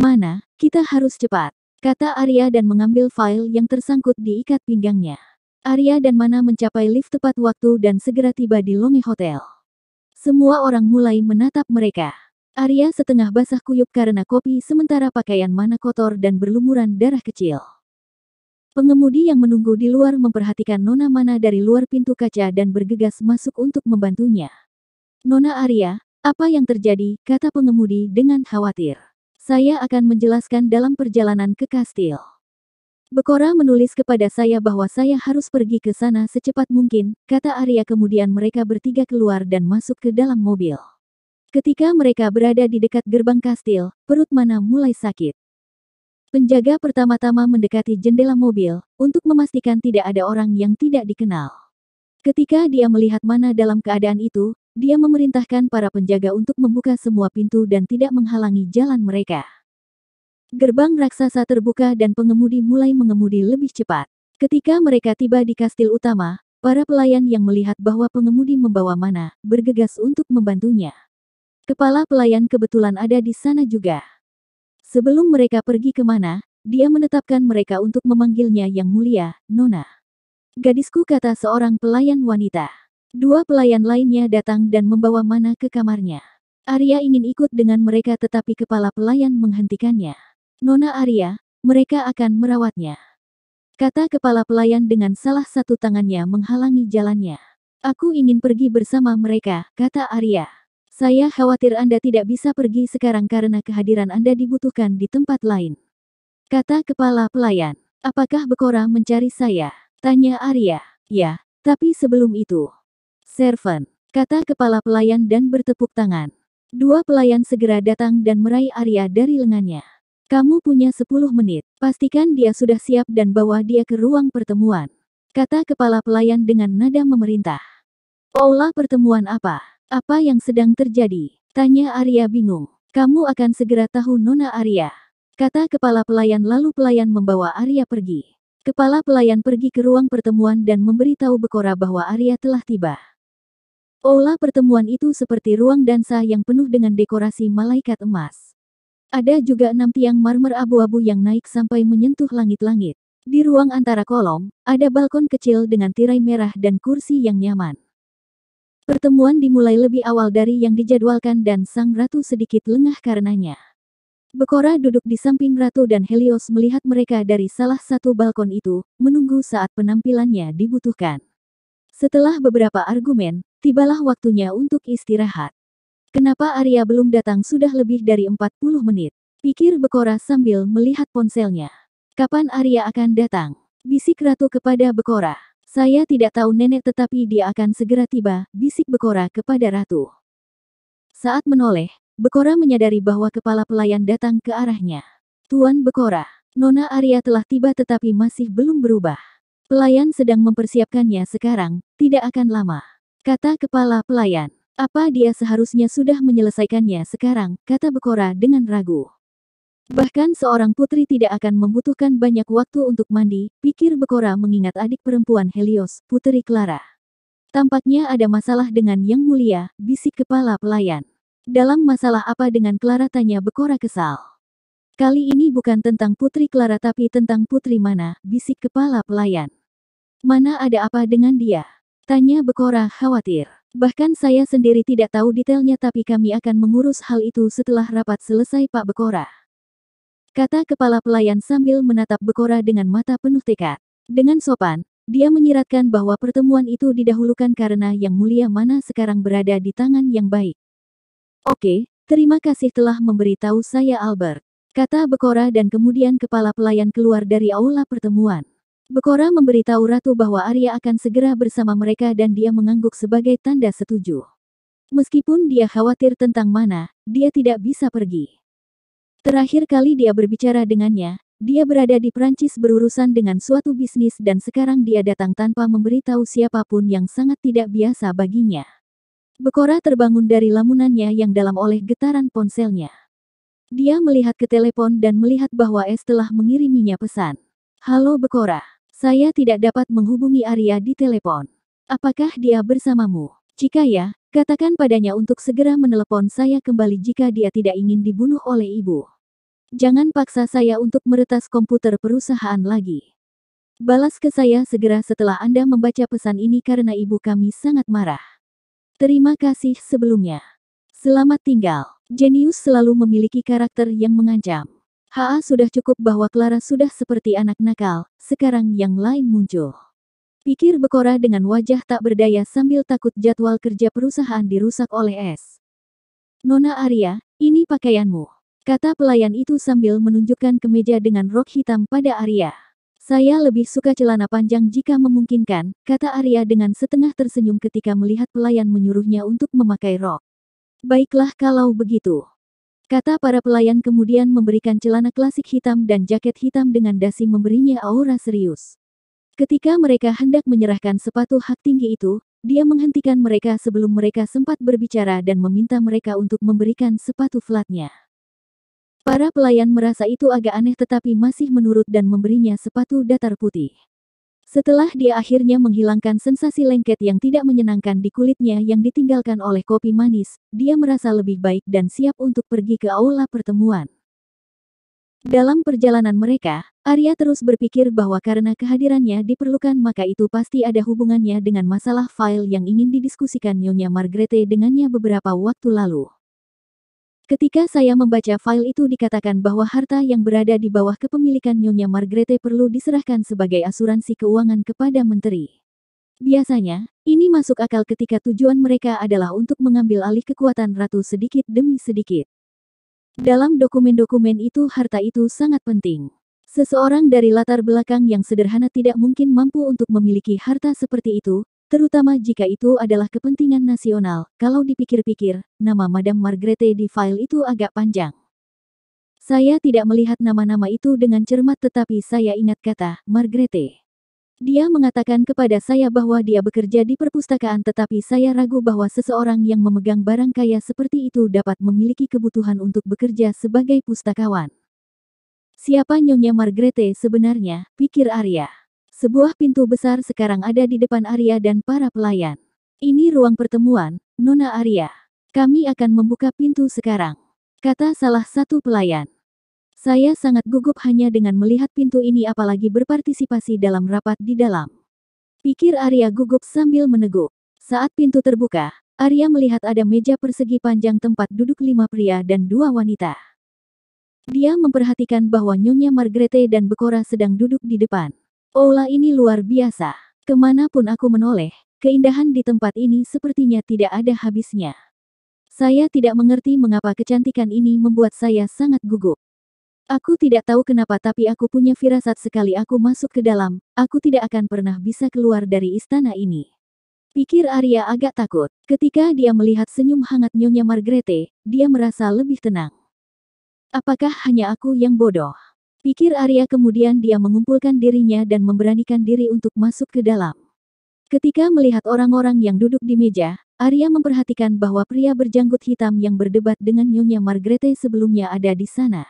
Mana, kita harus cepat, kata Arya dan mengambil file yang tersangkut di ikat pinggangnya. Arya dan Mana mencapai lift tepat waktu dan segera tiba di Longi Hotel. Semua orang mulai menatap mereka. Arya setengah basah kuyup karena kopi sementara pakaian mana kotor dan berlumuran darah kecil. Pengemudi yang menunggu di luar memperhatikan Nona Mana dari luar pintu kaca dan bergegas masuk untuk membantunya. Nona Arya, apa yang terjadi, kata pengemudi dengan khawatir. Saya akan menjelaskan dalam perjalanan ke kastil. Bekora menulis kepada saya bahwa saya harus pergi ke sana secepat mungkin, kata Arya kemudian mereka bertiga keluar dan masuk ke dalam mobil. Ketika mereka berada di dekat gerbang kastil, perut Mana mulai sakit. Penjaga pertama-tama mendekati jendela mobil, untuk memastikan tidak ada orang yang tidak dikenal. Ketika dia melihat Mana dalam keadaan itu, dia memerintahkan para penjaga untuk membuka semua pintu dan tidak menghalangi jalan mereka. Gerbang raksasa terbuka dan pengemudi mulai mengemudi lebih cepat. Ketika mereka tiba di kastil utama, para pelayan yang melihat bahwa pengemudi membawa Mana, bergegas untuk membantunya. Kepala pelayan kebetulan ada di sana juga. Sebelum mereka pergi kemana, dia menetapkan mereka untuk memanggilnya yang mulia, Nona. Gadisku kata seorang pelayan wanita. Dua pelayan lainnya datang dan membawa Mana ke kamarnya. Arya ingin ikut dengan mereka tetapi kepala pelayan menghentikannya. Nona Arya, mereka akan merawatnya. Kata kepala pelayan dengan salah satu tangannya menghalangi jalannya. Aku ingin pergi bersama mereka, kata Arya. Saya khawatir Anda tidak bisa pergi sekarang karena kehadiran Anda dibutuhkan di tempat lain. Kata kepala pelayan. Apakah Bekora mencari saya? Tanya Arya. Ya, tapi sebelum itu. Servant. Kata kepala pelayan dan bertepuk tangan. Dua pelayan segera datang dan meraih Arya dari lengannya. Kamu punya 10 menit. Pastikan dia sudah siap dan bawa dia ke ruang pertemuan. Kata kepala pelayan dengan nada memerintah. Olah pertemuan apa? Apa yang sedang terjadi? Tanya Arya bingung. Kamu akan segera tahu Nona Arya. Kata kepala pelayan lalu pelayan membawa Arya pergi. Kepala pelayan pergi ke ruang pertemuan dan memberitahu Bekora bahwa Arya telah tiba. Olah pertemuan itu seperti ruang dansa yang penuh dengan dekorasi malaikat emas. Ada juga enam tiang marmer abu-abu yang naik sampai menyentuh langit-langit. Di ruang antara kolom, ada balkon kecil dengan tirai merah dan kursi yang nyaman. Pertemuan dimulai lebih awal dari yang dijadwalkan dan sang ratu sedikit lengah karenanya. Bekora duduk di samping ratu dan Helios melihat mereka dari salah satu balkon itu, menunggu saat penampilannya dibutuhkan. Setelah beberapa argumen, tibalah waktunya untuk istirahat. Kenapa Arya belum datang sudah lebih dari 40 menit? Pikir Bekora sambil melihat ponselnya. Kapan Arya akan datang? Bisik ratu kepada Bekora. Saya tidak tahu nenek tetapi dia akan segera tiba, bisik Bekora kepada Ratu. Saat menoleh, Bekora menyadari bahwa kepala pelayan datang ke arahnya. Tuan Bekora, Nona Arya telah tiba tetapi masih belum berubah. Pelayan sedang mempersiapkannya sekarang, tidak akan lama. Kata kepala pelayan. Apa dia seharusnya sudah menyelesaikannya sekarang, kata Bekora dengan ragu. Bahkan seorang putri tidak akan membutuhkan banyak waktu untuk mandi, pikir Bekora mengingat adik perempuan Helios, putri Clara. Tampaknya ada masalah dengan Yang Mulia, bisik kepala pelayan. Dalam masalah apa dengan Clara tanya Bekora kesal. Kali ini bukan tentang putri Clara tapi tentang putri mana, bisik kepala pelayan. Mana ada apa dengan dia? Tanya Bekora khawatir. Bahkan saya sendiri tidak tahu detailnya tapi kami akan mengurus hal itu setelah rapat selesai Pak Bekora. Kata kepala pelayan sambil menatap Bekora dengan mata penuh tekad. Dengan sopan, dia menyiratkan bahwa pertemuan itu didahulukan karena yang mulia mana sekarang berada di tangan yang baik. Oke, terima kasih telah memberitahu saya Albert. Kata Bekora dan kemudian kepala pelayan keluar dari aula pertemuan. Bekora memberitahu Ratu bahwa Arya akan segera bersama mereka dan dia mengangguk sebagai tanda setuju. Meskipun dia khawatir tentang mana, dia tidak bisa pergi. Terakhir kali dia berbicara dengannya, dia berada di Prancis berurusan dengan suatu bisnis dan sekarang dia datang tanpa memberitahu siapapun yang sangat tidak biasa baginya. Bekora terbangun dari lamunannya yang dalam oleh getaran ponselnya. Dia melihat ke telepon dan melihat bahwa S telah mengiriminya pesan. Halo Bekora, saya tidak dapat menghubungi Arya di telepon. Apakah dia bersamamu? Jika ya, Katakan padanya untuk segera menelepon saya kembali jika dia tidak ingin dibunuh oleh ibu. Jangan paksa saya untuk meretas komputer perusahaan lagi. Balas ke saya segera setelah Anda membaca pesan ini karena ibu kami sangat marah. Terima kasih sebelumnya. Selamat tinggal. Jenius selalu memiliki karakter yang mengancam. HA sudah cukup bahwa Clara sudah seperti anak nakal, sekarang yang lain muncul. Pikir Bekora dengan wajah tak berdaya sambil takut jadwal kerja perusahaan dirusak oleh es. Nona Arya, ini pakaianmu. Kata pelayan itu sambil menunjukkan kemeja dengan rok hitam pada Arya. Saya lebih suka celana panjang jika memungkinkan, kata Arya dengan setengah tersenyum ketika melihat pelayan menyuruhnya untuk memakai rok. Baiklah kalau begitu. Kata para pelayan kemudian memberikan celana klasik hitam dan jaket hitam dengan dasi memberinya aura serius. Ketika mereka hendak menyerahkan sepatu hak tinggi itu, dia menghentikan mereka sebelum mereka sempat berbicara dan meminta mereka untuk memberikan sepatu flatnya. Para pelayan merasa itu agak aneh tetapi masih menurut dan memberinya sepatu datar putih. Setelah dia akhirnya menghilangkan sensasi lengket yang tidak menyenangkan di kulitnya yang ditinggalkan oleh kopi manis, dia merasa lebih baik dan siap untuk pergi ke aula pertemuan. Dalam perjalanan mereka, Arya terus berpikir bahwa karena kehadirannya diperlukan maka itu pasti ada hubungannya dengan masalah file yang ingin didiskusikan Nyonya Margrete dengannya beberapa waktu lalu. Ketika saya membaca file itu dikatakan bahwa harta yang berada di bawah kepemilikan Nyonya Margrete perlu diserahkan sebagai asuransi keuangan kepada menteri. Biasanya, ini masuk akal ketika tujuan mereka adalah untuk mengambil alih kekuatan ratu sedikit demi sedikit. Dalam dokumen-dokumen itu harta itu sangat penting. Seseorang dari latar belakang yang sederhana tidak mungkin mampu untuk memiliki harta seperti itu, terutama jika itu adalah kepentingan nasional. Kalau dipikir-pikir, nama Madame Margrete di file itu agak panjang. Saya tidak melihat nama-nama itu dengan cermat tetapi saya ingat kata Margrete. Dia mengatakan kepada saya bahwa dia bekerja di perpustakaan tetapi saya ragu bahwa seseorang yang memegang barang kaya seperti itu dapat memiliki kebutuhan untuk bekerja sebagai pustakawan. Siapa Nyonya Margrete sebenarnya, pikir Arya. Sebuah pintu besar sekarang ada di depan Arya dan para pelayan. Ini ruang pertemuan, Nona Arya. Kami akan membuka pintu sekarang. Kata salah satu pelayan. Saya sangat gugup hanya dengan melihat pintu ini apalagi berpartisipasi dalam rapat di dalam. Pikir Arya gugup sambil meneguk. Saat pintu terbuka, Arya melihat ada meja persegi panjang tempat duduk lima pria dan dua wanita. Dia memperhatikan bahwa Nyonya Margrete dan Bekora sedang duduk di depan. Ola ini luar biasa. Kemanapun aku menoleh, keindahan di tempat ini sepertinya tidak ada habisnya. Saya tidak mengerti mengapa kecantikan ini membuat saya sangat gugup. Aku tidak tahu kenapa tapi aku punya firasat sekali aku masuk ke dalam, aku tidak akan pernah bisa keluar dari istana ini. Pikir Arya agak takut. Ketika dia melihat senyum hangat Nyonya Margrethe, dia merasa lebih tenang. Apakah hanya aku yang bodoh? Pikir Arya kemudian dia mengumpulkan dirinya dan memberanikan diri untuk masuk ke dalam. Ketika melihat orang-orang yang duduk di meja, Arya memperhatikan bahwa pria berjanggut hitam yang berdebat dengan Nyonya Margrethe sebelumnya ada di sana.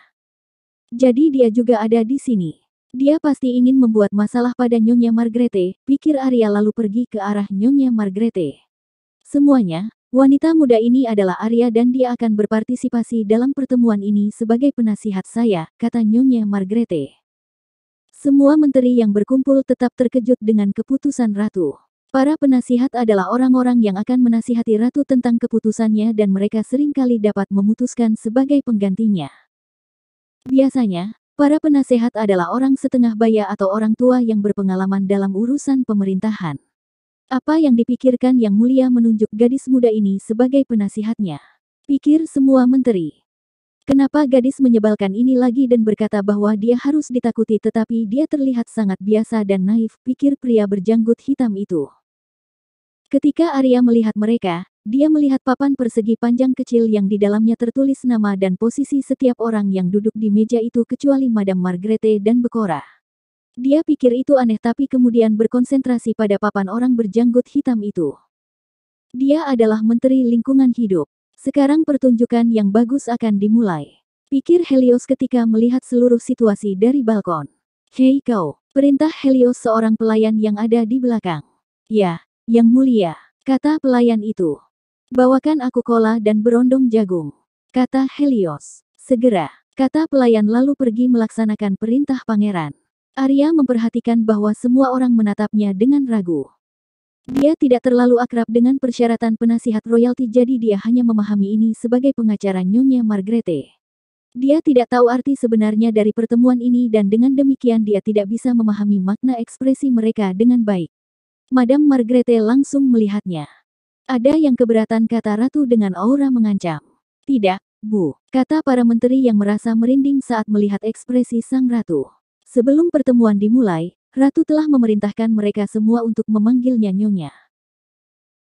Jadi dia juga ada di sini. Dia pasti ingin membuat masalah pada Nyonya Margrete, pikir Arya lalu pergi ke arah Nyonya Margrete. Semuanya, wanita muda ini adalah Arya dan dia akan berpartisipasi dalam pertemuan ini sebagai penasihat saya, kata Nyonya Margrete. Semua menteri yang berkumpul tetap terkejut dengan keputusan Ratu. Para penasihat adalah orang-orang yang akan menasihati Ratu tentang keputusannya dan mereka seringkali dapat memutuskan sebagai penggantinya. Biasanya, para penasehat adalah orang setengah baya atau orang tua yang berpengalaman dalam urusan pemerintahan. Apa yang dipikirkan Yang Mulia menunjuk gadis muda ini sebagai penasihatnya. Pikir semua menteri. Kenapa gadis menyebalkan ini lagi dan berkata bahwa dia harus ditakuti tetapi dia terlihat sangat biasa dan naif, pikir pria berjanggut hitam itu. Ketika Arya melihat mereka, dia melihat papan persegi panjang kecil yang di dalamnya tertulis nama dan posisi setiap orang yang duduk di meja itu kecuali Madame Margrete dan Bekora. Dia pikir itu aneh tapi kemudian berkonsentrasi pada papan orang berjanggut hitam itu. Dia adalah Menteri Lingkungan Hidup. Sekarang pertunjukan yang bagus akan dimulai. Pikir Helios ketika melihat seluruh situasi dari balkon. Hei kau, perintah Helios seorang pelayan yang ada di belakang. Ya, yang mulia, kata pelayan itu. Bawakan aku kola dan berondong jagung, kata Helios. Segera, kata pelayan lalu pergi melaksanakan perintah pangeran. Arya memperhatikan bahwa semua orang menatapnya dengan ragu. Dia tidak terlalu akrab dengan persyaratan penasihat royalti jadi dia hanya memahami ini sebagai pengacara Nyonya Margrete. Dia tidak tahu arti sebenarnya dari pertemuan ini dan dengan demikian dia tidak bisa memahami makna ekspresi mereka dengan baik. Madam Margrete langsung melihatnya. Ada yang keberatan kata ratu dengan aura mengancam. Tidak, Bu, kata para menteri yang merasa merinding saat melihat ekspresi sang ratu. Sebelum pertemuan dimulai, ratu telah memerintahkan mereka semua untuk memanggilnya nyonya.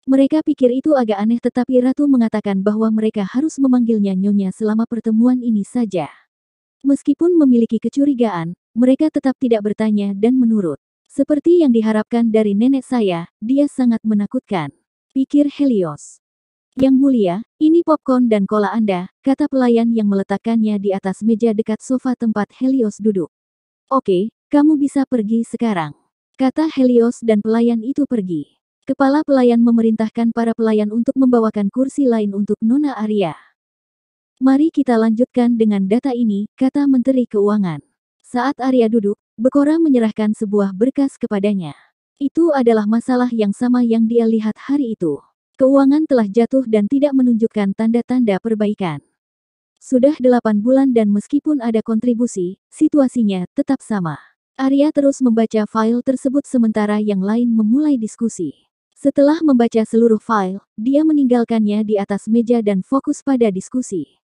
Mereka pikir itu agak aneh tetapi ratu mengatakan bahwa mereka harus memanggilnya nyonya selama pertemuan ini saja. Meskipun memiliki kecurigaan, mereka tetap tidak bertanya dan menurut. Seperti yang diharapkan dari nenek saya, dia sangat menakutkan. Pikir Helios. Yang mulia, ini popcorn dan kola Anda, kata pelayan yang meletakkannya di atas meja dekat sofa tempat Helios duduk. Oke, kamu bisa pergi sekarang. Kata Helios dan pelayan itu pergi. Kepala pelayan memerintahkan para pelayan untuk membawakan kursi lain untuk Nona Arya. Mari kita lanjutkan dengan data ini, kata Menteri Keuangan. Saat Arya duduk, Bekora menyerahkan sebuah berkas kepadanya. Itu adalah masalah yang sama yang dia lihat hari itu. Keuangan telah jatuh dan tidak menunjukkan tanda-tanda perbaikan. Sudah delapan bulan dan meskipun ada kontribusi, situasinya tetap sama. Arya terus membaca file tersebut sementara yang lain memulai diskusi. Setelah membaca seluruh file, dia meninggalkannya di atas meja dan fokus pada diskusi.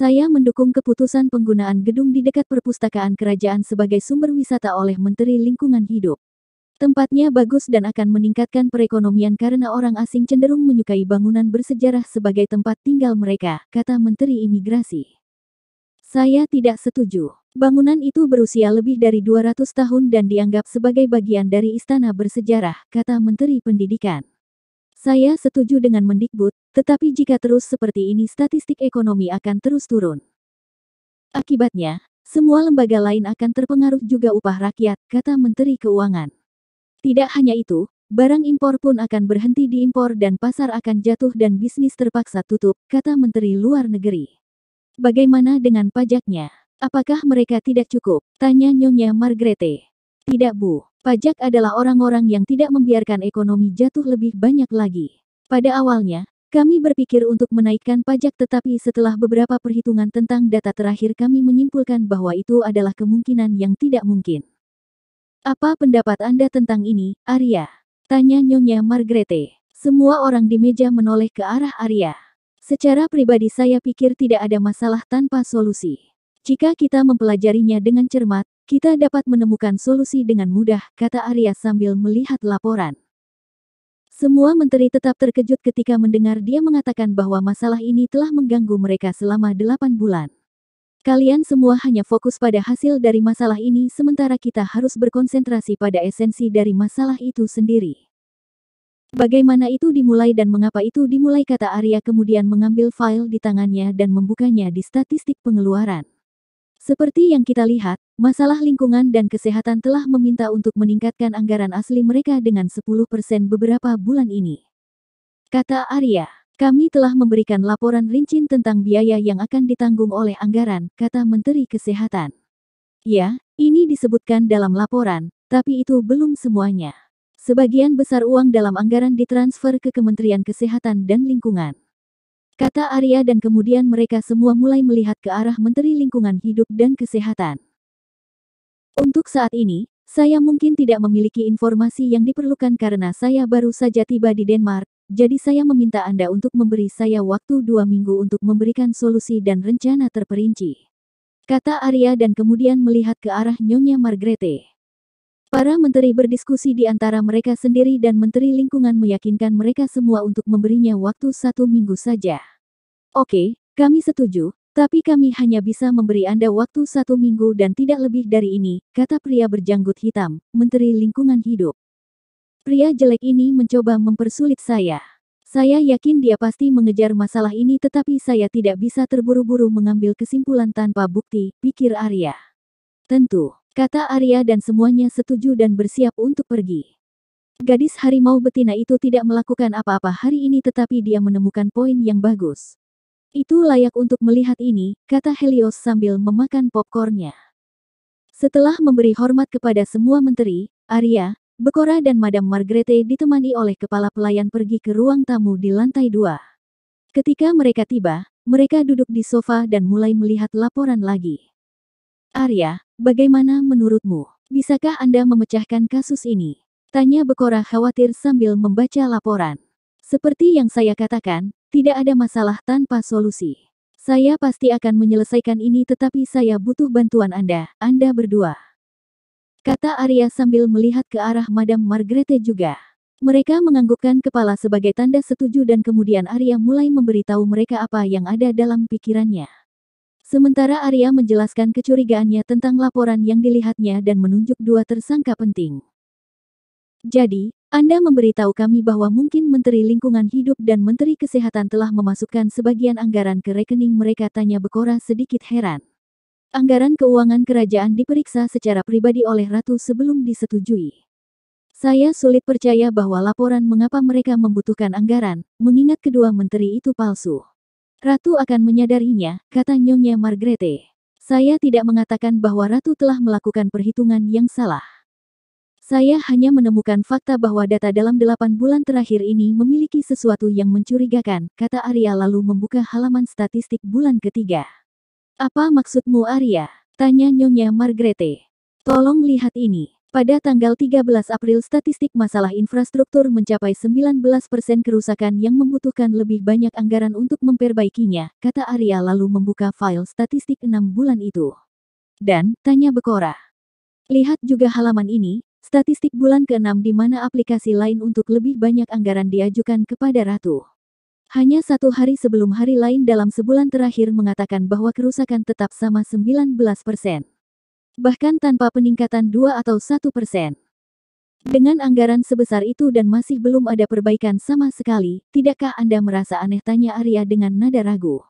Saya mendukung keputusan penggunaan gedung di dekat perpustakaan kerajaan sebagai sumber wisata oleh Menteri Lingkungan Hidup. Tempatnya bagus dan akan meningkatkan perekonomian karena orang asing cenderung menyukai bangunan bersejarah sebagai tempat tinggal mereka, kata Menteri Imigrasi. Saya tidak setuju. Bangunan itu berusia lebih dari 200 tahun dan dianggap sebagai bagian dari istana bersejarah, kata Menteri Pendidikan. Saya setuju dengan mendikbud, tetapi jika terus seperti ini statistik ekonomi akan terus turun. Akibatnya, semua lembaga lain akan terpengaruh juga upah rakyat, kata Menteri Keuangan. Tidak hanya itu, barang impor pun akan berhenti diimpor dan pasar akan jatuh dan bisnis terpaksa tutup, kata Menteri Luar Negeri. Bagaimana dengan pajaknya? Apakah mereka tidak cukup? Tanya Nyonya Margrete. Tidak Bu. Pajak adalah orang-orang yang tidak membiarkan ekonomi jatuh lebih banyak lagi. Pada awalnya, kami berpikir untuk menaikkan pajak tetapi setelah beberapa perhitungan tentang data terakhir kami menyimpulkan bahwa itu adalah kemungkinan yang tidak mungkin. Apa pendapat Anda tentang ini, Arya? Tanya Nyonya Margrete. Semua orang di meja menoleh ke arah Arya. Secara pribadi saya pikir tidak ada masalah tanpa solusi. Jika kita mempelajarinya dengan cermat, kita dapat menemukan solusi dengan mudah, kata Arya sambil melihat laporan. Semua menteri tetap terkejut ketika mendengar dia mengatakan bahwa masalah ini telah mengganggu mereka selama delapan bulan. Kalian semua hanya fokus pada hasil dari masalah ini sementara kita harus berkonsentrasi pada esensi dari masalah itu sendiri. Bagaimana itu dimulai dan mengapa itu dimulai kata Arya kemudian mengambil file di tangannya dan membukanya di statistik pengeluaran. Seperti yang kita lihat, masalah lingkungan dan kesehatan telah meminta untuk meningkatkan anggaran asli mereka dengan 10% beberapa bulan ini. Kata Arya, kami telah memberikan laporan rincin tentang biaya yang akan ditanggung oleh anggaran, kata Menteri Kesehatan. Ya, ini disebutkan dalam laporan, tapi itu belum semuanya. Sebagian besar uang dalam anggaran ditransfer ke Kementerian Kesehatan dan Lingkungan kata Arya dan kemudian mereka semua mulai melihat ke arah Menteri Lingkungan Hidup dan Kesehatan. Untuk saat ini, saya mungkin tidak memiliki informasi yang diperlukan karena saya baru saja tiba di Denmark, jadi saya meminta Anda untuk memberi saya waktu dua minggu untuk memberikan solusi dan rencana terperinci. Kata Arya dan kemudian melihat ke arah Nyonya Margrete. Para menteri berdiskusi di antara mereka sendiri dan Menteri Lingkungan meyakinkan mereka semua untuk memberinya waktu satu minggu saja. Oke, kami setuju, tapi kami hanya bisa memberi Anda waktu satu minggu dan tidak lebih dari ini, kata pria berjanggut hitam, Menteri Lingkungan Hidup. Pria jelek ini mencoba mempersulit saya. Saya yakin dia pasti mengejar masalah ini tetapi saya tidak bisa terburu-buru mengambil kesimpulan tanpa bukti, pikir Arya. Tentu. Kata Arya dan semuanya setuju dan bersiap untuk pergi. Gadis harimau betina itu tidak melakukan apa-apa hari ini tetapi dia menemukan poin yang bagus. Itu layak untuk melihat ini, kata Helios sambil memakan popcornnya. Setelah memberi hormat kepada semua menteri, Arya, Bekora dan Madam Margrete ditemani oleh kepala pelayan pergi ke ruang tamu di lantai dua. Ketika mereka tiba, mereka duduk di sofa dan mulai melihat laporan lagi. Arya, Bagaimana menurutmu? Bisakah Anda memecahkan kasus ini? Tanya Bekora khawatir sambil membaca laporan. Seperti yang saya katakan, tidak ada masalah tanpa solusi. Saya pasti akan menyelesaikan ini tetapi saya butuh bantuan Anda, Anda berdua. Kata Arya sambil melihat ke arah Madam Margrete juga. Mereka menganggukkan kepala sebagai tanda setuju dan kemudian Arya mulai memberitahu mereka apa yang ada dalam pikirannya. Sementara Arya menjelaskan kecurigaannya tentang laporan yang dilihatnya dan menunjuk dua tersangka penting. Jadi, Anda memberitahu kami bahwa mungkin Menteri Lingkungan Hidup dan Menteri Kesehatan telah memasukkan sebagian anggaran ke rekening mereka tanya Bekora sedikit heran. Anggaran keuangan kerajaan diperiksa secara pribadi oleh Ratu sebelum disetujui. Saya sulit percaya bahwa laporan mengapa mereka membutuhkan anggaran, mengingat kedua menteri itu palsu. Ratu akan menyadarinya, kata Nyonya Margrete. Saya tidak mengatakan bahwa Ratu telah melakukan perhitungan yang salah. Saya hanya menemukan fakta bahwa data dalam delapan bulan terakhir ini memiliki sesuatu yang mencurigakan, kata Arya lalu membuka halaman statistik bulan ketiga. Apa maksudmu Arya? Tanya Nyonya Margrete. Tolong lihat ini. Pada tanggal 13 April statistik masalah infrastruktur mencapai 19 persen kerusakan yang membutuhkan lebih banyak anggaran untuk memperbaikinya, kata Arya lalu membuka file statistik 6 bulan itu. Dan, tanya Bekora. Lihat juga halaman ini, statistik bulan ke-6 di mana aplikasi lain untuk lebih banyak anggaran diajukan kepada Ratu. Hanya satu hari sebelum hari lain dalam sebulan terakhir mengatakan bahwa kerusakan tetap sama 19 persen bahkan tanpa peningkatan 2 atau 1 persen. Dengan anggaran sebesar itu dan masih belum ada perbaikan sama sekali, tidakkah Anda merasa aneh tanya Arya dengan nada ragu?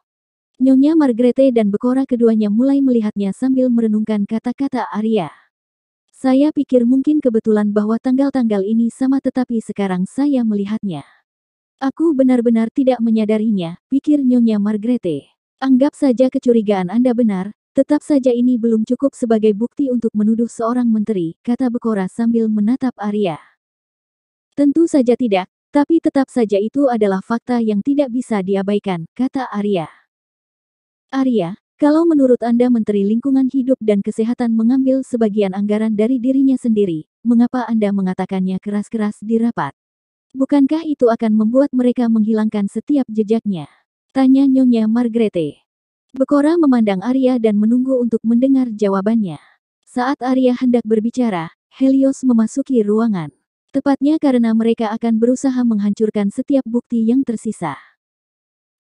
Nyonya Margrete dan Bekora keduanya mulai melihatnya sambil merenungkan kata-kata Arya. Saya pikir mungkin kebetulan bahwa tanggal-tanggal ini sama tetapi sekarang saya melihatnya. Aku benar-benar tidak menyadarinya, pikir Nyonya Margrete. Anggap saja kecurigaan Anda benar, Tetap saja ini belum cukup sebagai bukti untuk menuduh seorang menteri, kata Bekora sambil menatap Arya. Tentu saja tidak, tapi tetap saja itu adalah fakta yang tidak bisa diabaikan, kata Arya. Arya, kalau menurut Anda Menteri Lingkungan Hidup dan Kesehatan mengambil sebagian anggaran dari dirinya sendiri, mengapa Anda mengatakannya keras-keras di rapat? Bukankah itu akan membuat mereka menghilangkan setiap jejaknya? Tanya Nyonya Margrete. Bekora memandang Arya dan menunggu untuk mendengar jawabannya. Saat Arya hendak berbicara, Helios memasuki ruangan. Tepatnya karena mereka akan berusaha menghancurkan setiap bukti yang tersisa.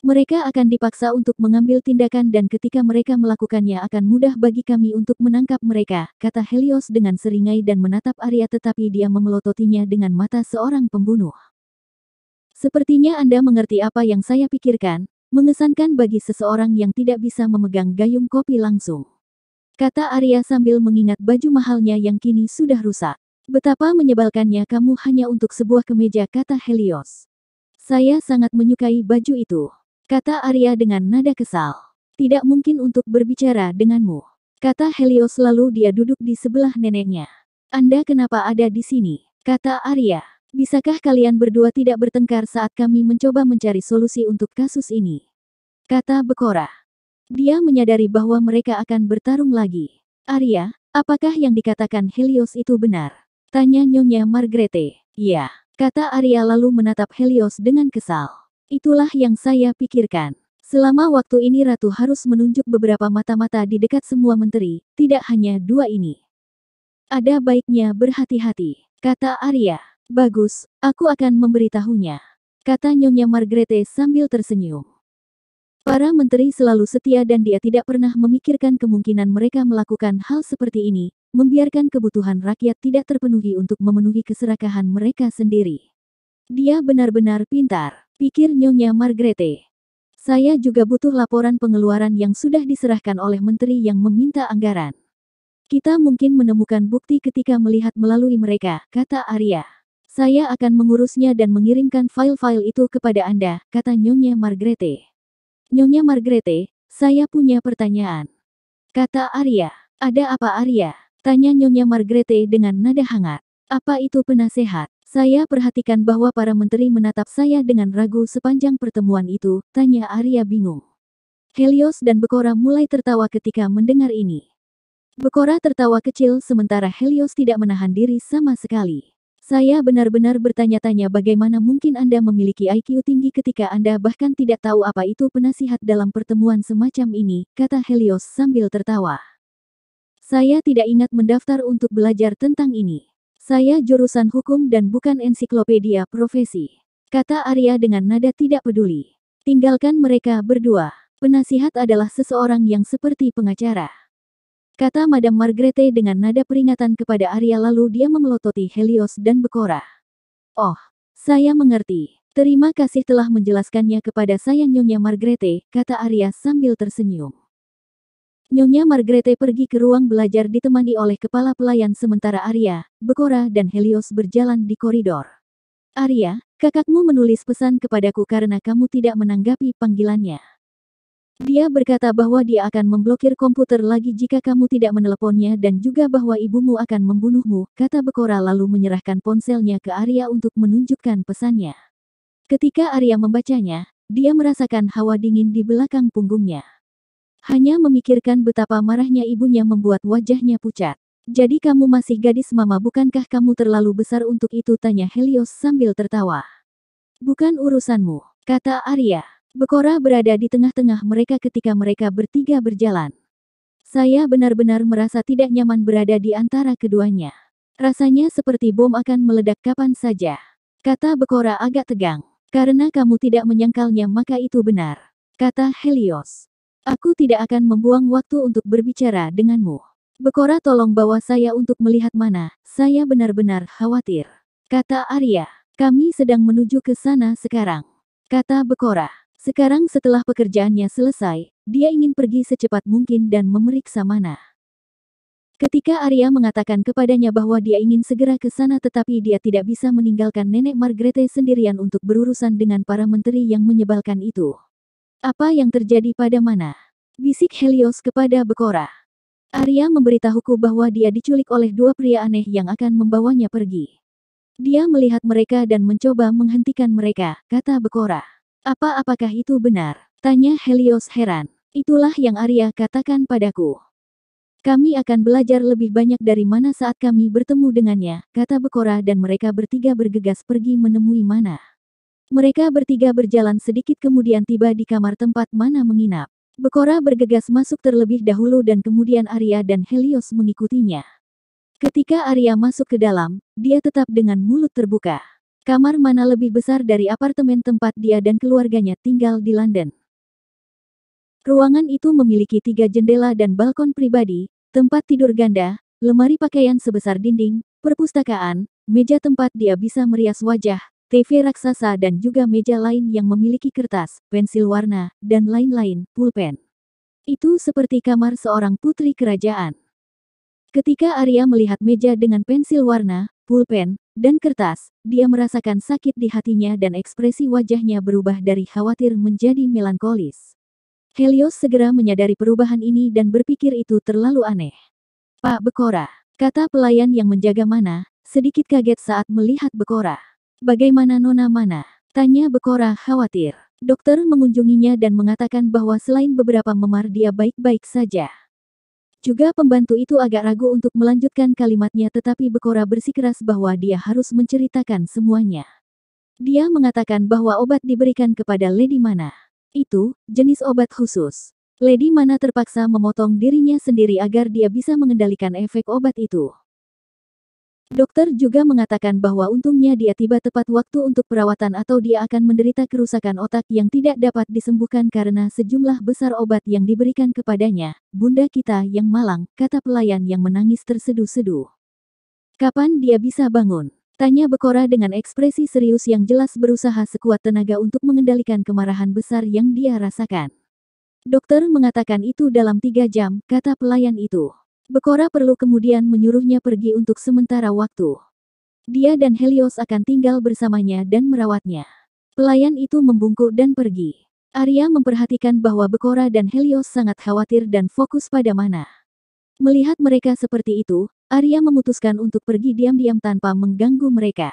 Mereka akan dipaksa untuk mengambil tindakan dan ketika mereka melakukannya akan mudah bagi kami untuk menangkap mereka, kata Helios dengan seringai dan menatap Arya tetapi dia memelototinya dengan mata seorang pembunuh. Sepertinya Anda mengerti apa yang saya pikirkan, Mengesankan bagi seseorang yang tidak bisa memegang gayung kopi langsung. Kata Arya sambil mengingat baju mahalnya yang kini sudah rusak. Betapa menyebalkannya kamu hanya untuk sebuah kemeja kata Helios. Saya sangat menyukai baju itu. Kata Arya dengan nada kesal. Tidak mungkin untuk berbicara denganmu. Kata Helios lalu dia duduk di sebelah neneknya. Anda kenapa ada di sini? Kata Arya. Bisakah kalian berdua tidak bertengkar saat kami mencoba mencari solusi untuk kasus ini? Kata Bekora. Dia menyadari bahwa mereka akan bertarung lagi. Arya, apakah yang dikatakan Helios itu benar? Tanya Nyonya Margrete. Ya, kata Arya lalu menatap Helios dengan kesal. Itulah yang saya pikirkan. Selama waktu ini Ratu harus menunjuk beberapa mata-mata di dekat semua menteri, tidak hanya dua ini. Ada baiknya berhati-hati, kata Arya. Bagus, aku akan memberitahunya, kata Nyonya Margrete sambil tersenyum. Para menteri selalu setia dan dia tidak pernah memikirkan kemungkinan mereka melakukan hal seperti ini, membiarkan kebutuhan rakyat tidak terpenuhi untuk memenuhi keserakahan mereka sendiri. Dia benar-benar pintar, pikir Nyonya Margrete. Saya juga butuh laporan pengeluaran yang sudah diserahkan oleh menteri yang meminta anggaran. Kita mungkin menemukan bukti ketika melihat melalui mereka, kata Arya. Saya akan mengurusnya dan mengirimkan file-file itu kepada Anda, kata Nyonya Margrete. Nyonya Margrete, saya punya pertanyaan. Kata Arya. Ada apa Arya? Tanya Nyonya Margrete dengan nada hangat. Apa itu penasehat? Saya perhatikan bahwa para menteri menatap saya dengan ragu sepanjang pertemuan itu, tanya Arya bingung. Helios dan Bekora mulai tertawa ketika mendengar ini. Bekora tertawa kecil sementara Helios tidak menahan diri sama sekali. Saya benar-benar bertanya-tanya bagaimana mungkin Anda memiliki IQ tinggi ketika Anda bahkan tidak tahu apa itu penasihat dalam pertemuan semacam ini, kata Helios sambil tertawa. Saya tidak ingat mendaftar untuk belajar tentang ini. Saya jurusan hukum dan bukan ensiklopedia profesi. Kata Arya dengan nada tidak peduli. Tinggalkan mereka berdua. Penasihat adalah seseorang yang seperti pengacara kata Madame Margrete dengan nada peringatan kepada Arya lalu dia memelototi Helios dan Bekora. Oh, saya mengerti. Terima kasih telah menjelaskannya kepada saya Nyonya Margrete, kata Arya sambil tersenyum. Nyonya Margrete pergi ke ruang belajar ditemani oleh kepala pelayan sementara Arya, Bekora dan Helios berjalan di koridor. Arya, kakakmu menulis pesan kepadaku karena kamu tidak menanggapi panggilannya. Dia berkata bahwa dia akan memblokir komputer lagi jika kamu tidak meneleponnya dan juga bahwa ibumu akan membunuhmu, kata Bekora lalu menyerahkan ponselnya ke Arya untuk menunjukkan pesannya. Ketika Arya membacanya, dia merasakan hawa dingin di belakang punggungnya. Hanya memikirkan betapa marahnya ibunya membuat wajahnya pucat. Jadi kamu masih gadis mama bukankah kamu terlalu besar untuk itu tanya Helios sambil tertawa. Bukan urusanmu, kata Arya. Bekora berada di tengah-tengah mereka ketika mereka bertiga berjalan. Saya benar-benar merasa tidak nyaman berada di antara keduanya. Rasanya seperti bom akan meledak kapan saja. Kata Bekora agak tegang. Karena kamu tidak menyangkalnya maka itu benar. Kata Helios. Aku tidak akan membuang waktu untuk berbicara denganmu. Bekora tolong bawa saya untuk melihat mana, saya benar-benar khawatir. Kata Arya, kami sedang menuju ke sana sekarang. Kata Bekora, sekarang setelah pekerjaannya selesai, dia ingin pergi secepat mungkin dan memeriksa mana. Ketika Arya mengatakan kepadanya bahwa dia ingin segera ke sana tetapi dia tidak bisa meninggalkan nenek Margrethe sendirian untuk berurusan dengan para menteri yang menyebalkan itu. Apa yang terjadi pada mana? Bisik Helios kepada Bekora. Arya memberitahuku bahwa dia diculik oleh dua pria aneh yang akan membawanya pergi. Dia melihat mereka dan mencoba menghentikan mereka, kata Bekora. Apa apakah itu benar? Tanya Helios heran. Itulah yang Arya katakan padaku. Kami akan belajar lebih banyak dari mana saat kami bertemu dengannya, kata Bekora dan mereka bertiga bergegas pergi menemui Mana. Mereka bertiga berjalan sedikit kemudian tiba di kamar tempat Mana menginap. Bekora bergegas masuk terlebih dahulu dan kemudian Arya dan Helios mengikutinya. Ketika Arya masuk ke dalam, dia tetap dengan mulut terbuka. Kamar mana lebih besar dari apartemen tempat dia dan keluarganya tinggal di London. Ruangan itu memiliki tiga jendela dan balkon pribadi, tempat tidur ganda, lemari pakaian sebesar dinding, perpustakaan, meja tempat dia bisa merias wajah, TV raksasa dan juga meja lain yang memiliki kertas, pensil warna, dan lain-lain, pulpen. Itu seperti kamar seorang putri kerajaan. Ketika Arya melihat meja dengan pensil warna, pulpen, dan kertas, dia merasakan sakit di hatinya dan ekspresi wajahnya berubah dari khawatir menjadi melankolis. Helios segera menyadari perubahan ini dan berpikir itu terlalu aneh. Pak Bekora, kata pelayan yang menjaga Mana, sedikit kaget saat melihat Bekora. Bagaimana Nona Mana? Tanya Bekora khawatir. Dokter mengunjunginya dan mengatakan bahwa selain beberapa memar dia baik-baik saja. Juga pembantu itu agak ragu untuk melanjutkan kalimatnya tetapi Bekora bersikeras bahwa dia harus menceritakan semuanya. Dia mengatakan bahwa obat diberikan kepada Lady Mana. Itu, jenis obat khusus. Lady Mana terpaksa memotong dirinya sendiri agar dia bisa mengendalikan efek obat itu. Dokter juga mengatakan bahwa untungnya dia tiba tepat waktu untuk perawatan atau dia akan menderita kerusakan otak yang tidak dapat disembuhkan karena sejumlah besar obat yang diberikan kepadanya. Bunda kita yang malang, kata pelayan yang menangis terseduh-seduh. Kapan dia bisa bangun? Tanya Bekora dengan ekspresi serius yang jelas berusaha sekuat tenaga untuk mengendalikan kemarahan besar yang dia rasakan. Dokter mengatakan itu dalam tiga jam, kata pelayan itu. Bekora perlu kemudian menyuruhnya pergi untuk sementara waktu. Dia dan Helios akan tinggal bersamanya dan merawatnya. Pelayan itu membungkuk dan pergi. Arya memperhatikan bahwa Bekora dan Helios sangat khawatir dan fokus pada mana. Melihat mereka seperti itu, Arya memutuskan untuk pergi diam-diam tanpa mengganggu mereka.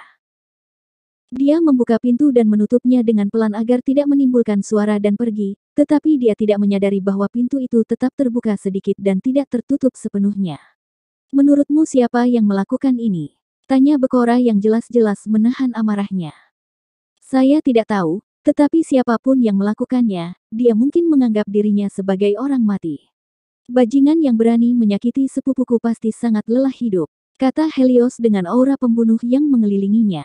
Dia membuka pintu dan menutupnya dengan pelan agar tidak menimbulkan suara dan pergi, tetapi dia tidak menyadari bahwa pintu itu tetap terbuka sedikit dan tidak tertutup sepenuhnya. Menurutmu siapa yang melakukan ini? Tanya Bekora yang jelas-jelas menahan amarahnya. Saya tidak tahu, tetapi siapapun yang melakukannya, dia mungkin menganggap dirinya sebagai orang mati. Bajingan yang berani menyakiti sepupuku pasti sangat lelah hidup, kata Helios dengan aura pembunuh yang mengelilinginya.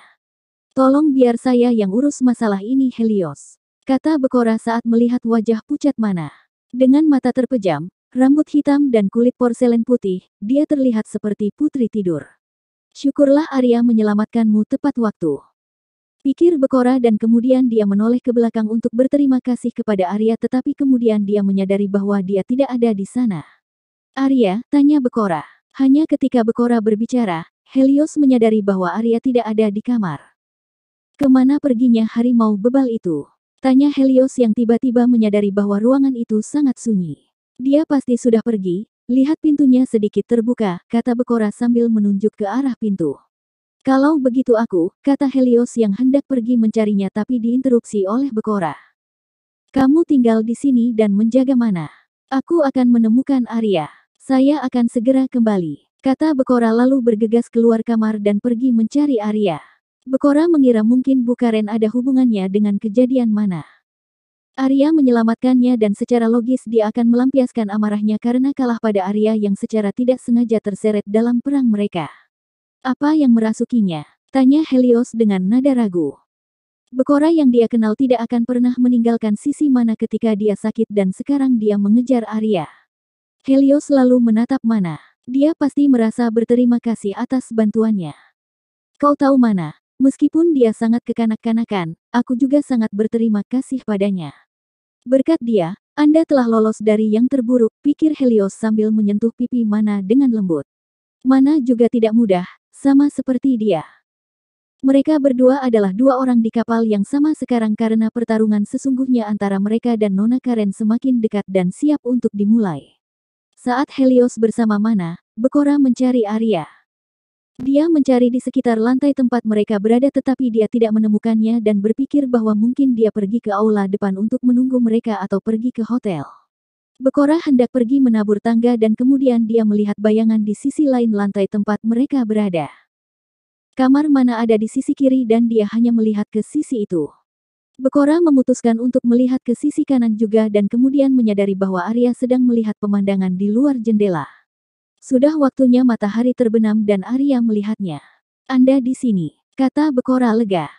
Tolong biar saya yang urus masalah ini Helios. Kata Bekora saat melihat wajah pucat mana. Dengan mata terpejam, rambut hitam dan kulit porselen putih, dia terlihat seperti putri tidur. Syukurlah Arya menyelamatkanmu tepat waktu. Pikir Bekora dan kemudian dia menoleh ke belakang untuk berterima kasih kepada Arya tetapi kemudian dia menyadari bahwa dia tidak ada di sana. Arya, tanya Bekora. Hanya ketika Bekora berbicara, Helios menyadari bahwa Arya tidak ada di kamar. Kemana perginya harimau bebal itu? Tanya Helios yang tiba-tiba menyadari bahwa ruangan itu sangat sunyi. Dia pasti sudah pergi, lihat pintunya sedikit terbuka, kata Bekora sambil menunjuk ke arah pintu. Kalau begitu aku, kata Helios yang hendak pergi mencarinya tapi diinterupsi oleh Bekora. Kamu tinggal di sini dan menjaga mana. Aku akan menemukan Arya. Saya akan segera kembali, kata Bekora lalu bergegas keluar kamar dan pergi mencari Arya. Bekora mengira mungkin Bukaren ada hubungannya dengan kejadian mana. Arya menyelamatkannya dan secara logis dia akan melampiaskan amarahnya karena kalah pada Arya yang secara tidak sengaja terseret dalam perang mereka. Apa yang merasukinya? Tanya Helios dengan nada ragu. Bekora yang dia kenal tidak akan pernah meninggalkan sisi mana ketika dia sakit dan sekarang dia mengejar Arya. Helios lalu menatap mana. Dia pasti merasa berterima kasih atas bantuannya. Kau tahu mana, Meskipun dia sangat kekanak-kanakan, aku juga sangat berterima kasih padanya. Berkat dia, Anda telah lolos dari yang terburuk, pikir Helios sambil menyentuh pipi Mana dengan lembut. Mana juga tidak mudah, sama seperti dia. Mereka berdua adalah dua orang di kapal yang sama sekarang karena pertarungan sesungguhnya antara mereka dan Nona Karen semakin dekat dan siap untuk dimulai. Saat Helios bersama Mana, Bekora mencari Arya. Dia mencari di sekitar lantai tempat mereka berada tetapi dia tidak menemukannya dan berpikir bahwa mungkin dia pergi ke aula depan untuk menunggu mereka atau pergi ke hotel. Bekora hendak pergi menabur tangga dan kemudian dia melihat bayangan di sisi lain lantai tempat mereka berada. Kamar mana ada di sisi kiri dan dia hanya melihat ke sisi itu. Bekora memutuskan untuk melihat ke sisi kanan juga dan kemudian menyadari bahwa Arya sedang melihat pemandangan di luar jendela. Sudah waktunya matahari terbenam dan Arya melihatnya. Anda di sini, kata Bekora lega.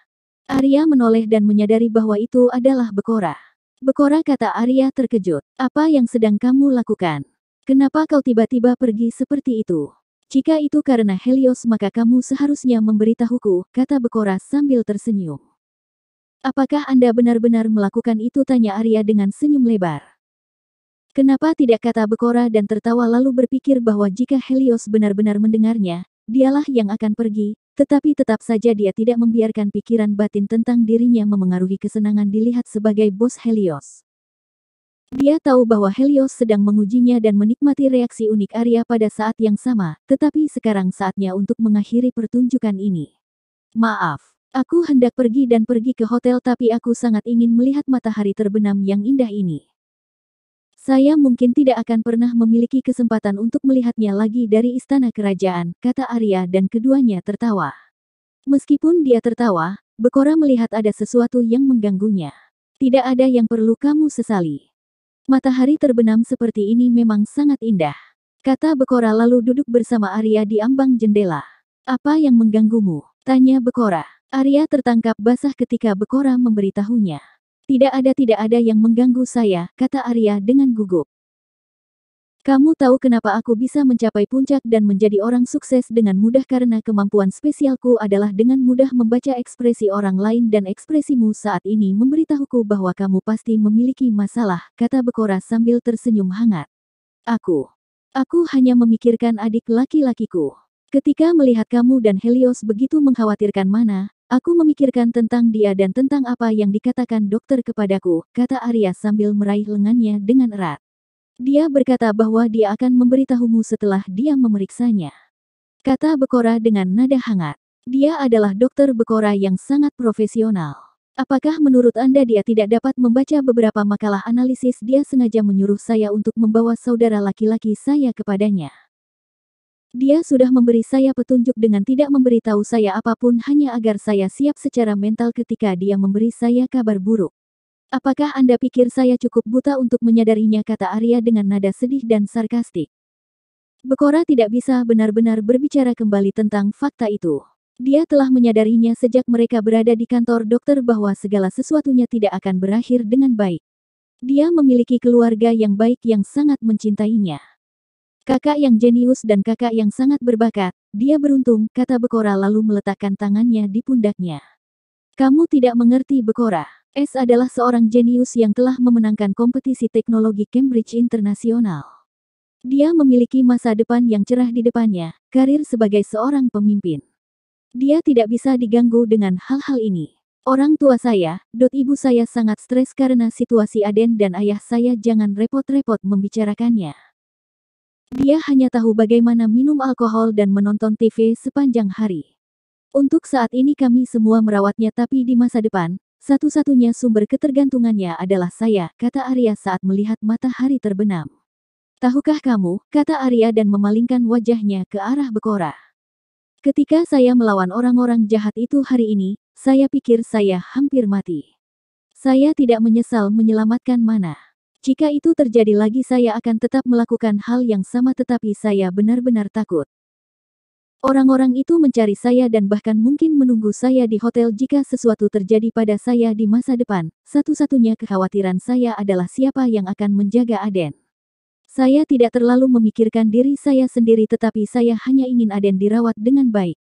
Arya menoleh dan menyadari bahwa itu adalah Bekora. Bekora kata Arya terkejut. Apa yang sedang kamu lakukan? Kenapa kau tiba-tiba pergi seperti itu? Jika itu karena Helios maka kamu seharusnya memberitahuku, kata Bekora sambil tersenyum. Apakah Anda benar-benar melakukan itu? Tanya Arya dengan senyum lebar. Kenapa tidak kata Bekora dan tertawa lalu berpikir bahwa jika Helios benar-benar mendengarnya, dialah yang akan pergi, tetapi tetap saja dia tidak membiarkan pikiran batin tentang dirinya memengaruhi kesenangan dilihat sebagai bos Helios. Dia tahu bahwa Helios sedang mengujinya dan menikmati reaksi unik Arya pada saat yang sama, tetapi sekarang saatnya untuk mengakhiri pertunjukan ini. Maaf, aku hendak pergi dan pergi ke hotel tapi aku sangat ingin melihat matahari terbenam yang indah ini. Saya mungkin tidak akan pernah memiliki kesempatan untuk melihatnya lagi dari istana kerajaan, kata Arya dan keduanya tertawa. Meskipun dia tertawa, Bekora melihat ada sesuatu yang mengganggunya. Tidak ada yang perlu kamu sesali. Matahari terbenam seperti ini memang sangat indah. Kata Bekora lalu duduk bersama Arya di ambang jendela. Apa yang mengganggumu? Tanya Bekora. Arya tertangkap basah ketika Bekora memberitahunya. Tidak ada tidak ada yang mengganggu saya, kata Arya dengan gugup. Kamu tahu kenapa aku bisa mencapai puncak dan menjadi orang sukses dengan mudah karena kemampuan spesialku adalah dengan mudah membaca ekspresi orang lain dan ekspresimu saat ini memberitahuku bahwa kamu pasti memiliki masalah, kata Bekora sambil tersenyum hangat. Aku. Aku hanya memikirkan adik laki-lakiku. Ketika melihat kamu dan Helios begitu mengkhawatirkan mana, aku memikirkan tentang dia dan tentang apa yang dikatakan dokter kepadaku, kata Arya sambil meraih lengannya dengan erat. Dia berkata bahwa dia akan memberitahumu setelah dia memeriksanya. Kata Bekora dengan nada hangat. Dia adalah dokter Bekora yang sangat profesional. Apakah menurut Anda dia tidak dapat membaca beberapa makalah analisis dia sengaja menyuruh saya untuk membawa saudara laki-laki saya kepadanya? Dia sudah memberi saya petunjuk dengan tidak memberitahu saya apapun hanya agar saya siap secara mental ketika dia memberi saya kabar buruk. Apakah Anda pikir saya cukup buta untuk menyadarinya kata Arya dengan nada sedih dan sarkastik. Bekora tidak bisa benar-benar berbicara kembali tentang fakta itu. Dia telah menyadarinya sejak mereka berada di kantor dokter bahwa segala sesuatunya tidak akan berakhir dengan baik. Dia memiliki keluarga yang baik yang sangat mencintainya. Kakak yang jenius dan kakak yang sangat berbakat, dia beruntung, kata Bekora lalu meletakkan tangannya di pundaknya. Kamu tidak mengerti Bekora. S adalah seorang jenius yang telah memenangkan kompetisi teknologi Cambridge Internasional. Dia memiliki masa depan yang cerah di depannya, karir sebagai seorang pemimpin. Dia tidak bisa diganggu dengan hal-hal ini. Orang tua saya, dot ibu saya sangat stres karena situasi Aden dan ayah saya jangan repot-repot membicarakannya. Dia hanya tahu bagaimana minum alkohol dan menonton TV sepanjang hari. Untuk saat ini kami semua merawatnya tapi di masa depan, satu-satunya sumber ketergantungannya adalah saya, kata Arya saat melihat matahari terbenam. Tahukah kamu, kata Arya dan memalingkan wajahnya ke arah Bekora. Ketika saya melawan orang-orang jahat itu hari ini, saya pikir saya hampir mati. Saya tidak menyesal menyelamatkan Mana. Jika itu terjadi lagi saya akan tetap melakukan hal yang sama tetapi saya benar-benar takut. Orang-orang itu mencari saya dan bahkan mungkin menunggu saya di hotel jika sesuatu terjadi pada saya di masa depan. Satu-satunya kekhawatiran saya adalah siapa yang akan menjaga Aden. Saya tidak terlalu memikirkan diri saya sendiri tetapi saya hanya ingin Aden dirawat dengan baik.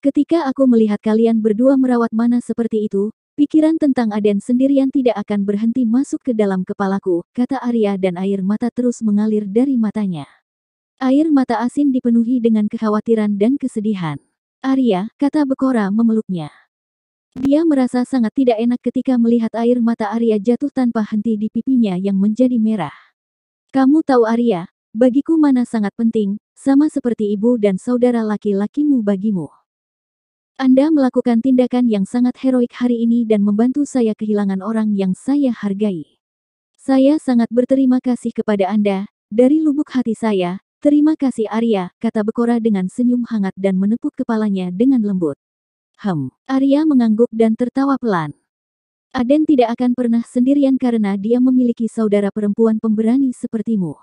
Ketika aku melihat kalian berdua merawat mana seperti itu, Pikiran tentang Aden sendirian tidak akan berhenti masuk ke dalam kepalaku, kata Arya dan air mata terus mengalir dari matanya. Air mata asin dipenuhi dengan kekhawatiran dan kesedihan. Arya, kata Bekora memeluknya. Dia merasa sangat tidak enak ketika melihat air mata Arya jatuh tanpa henti di pipinya yang menjadi merah. Kamu tahu Arya, bagiku mana sangat penting, sama seperti ibu dan saudara laki-lakimu bagimu. Anda melakukan tindakan yang sangat heroik hari ini dan membantu saya kehilangan orang yang saya hargai. Saya sangat berterima kasih kepada Anda, dari lubuk hati saya, terima kasih Arya, kata Bekora dengan senyum hangat dan menepuk kepalanya dengan lembut. Hem, Arya mengangguk dan tertawa pelan. Aden tidak akan pernah sendirian karena dia memiliki saudara perempuan pemberani sepertimu.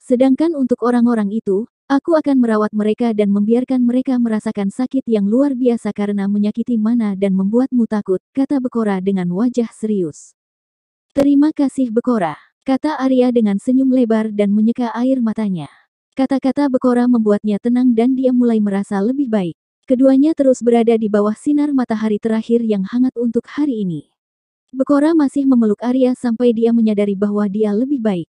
Sedangkan untuk orang-orang itu, Aku akan merawat mereka dan membiarkan mereka merasakan sakit yang luar biasa karena menyakiti mana dan membuatmu takut, kata Bekora dengan wajah serius. Terima kasih Bekora, kata Arya dengan senyum lebar dan menyeka air matanya. Kata-kata Bekora membuatnya tenang dan dia mulai merasa lebih baik. Keduanya terus berada di bawah sinar matahari terakhir yang hangat untuk hari ini. Bekora masih memeluk Arya sampai dia menyadari bahwa dia lebih baik.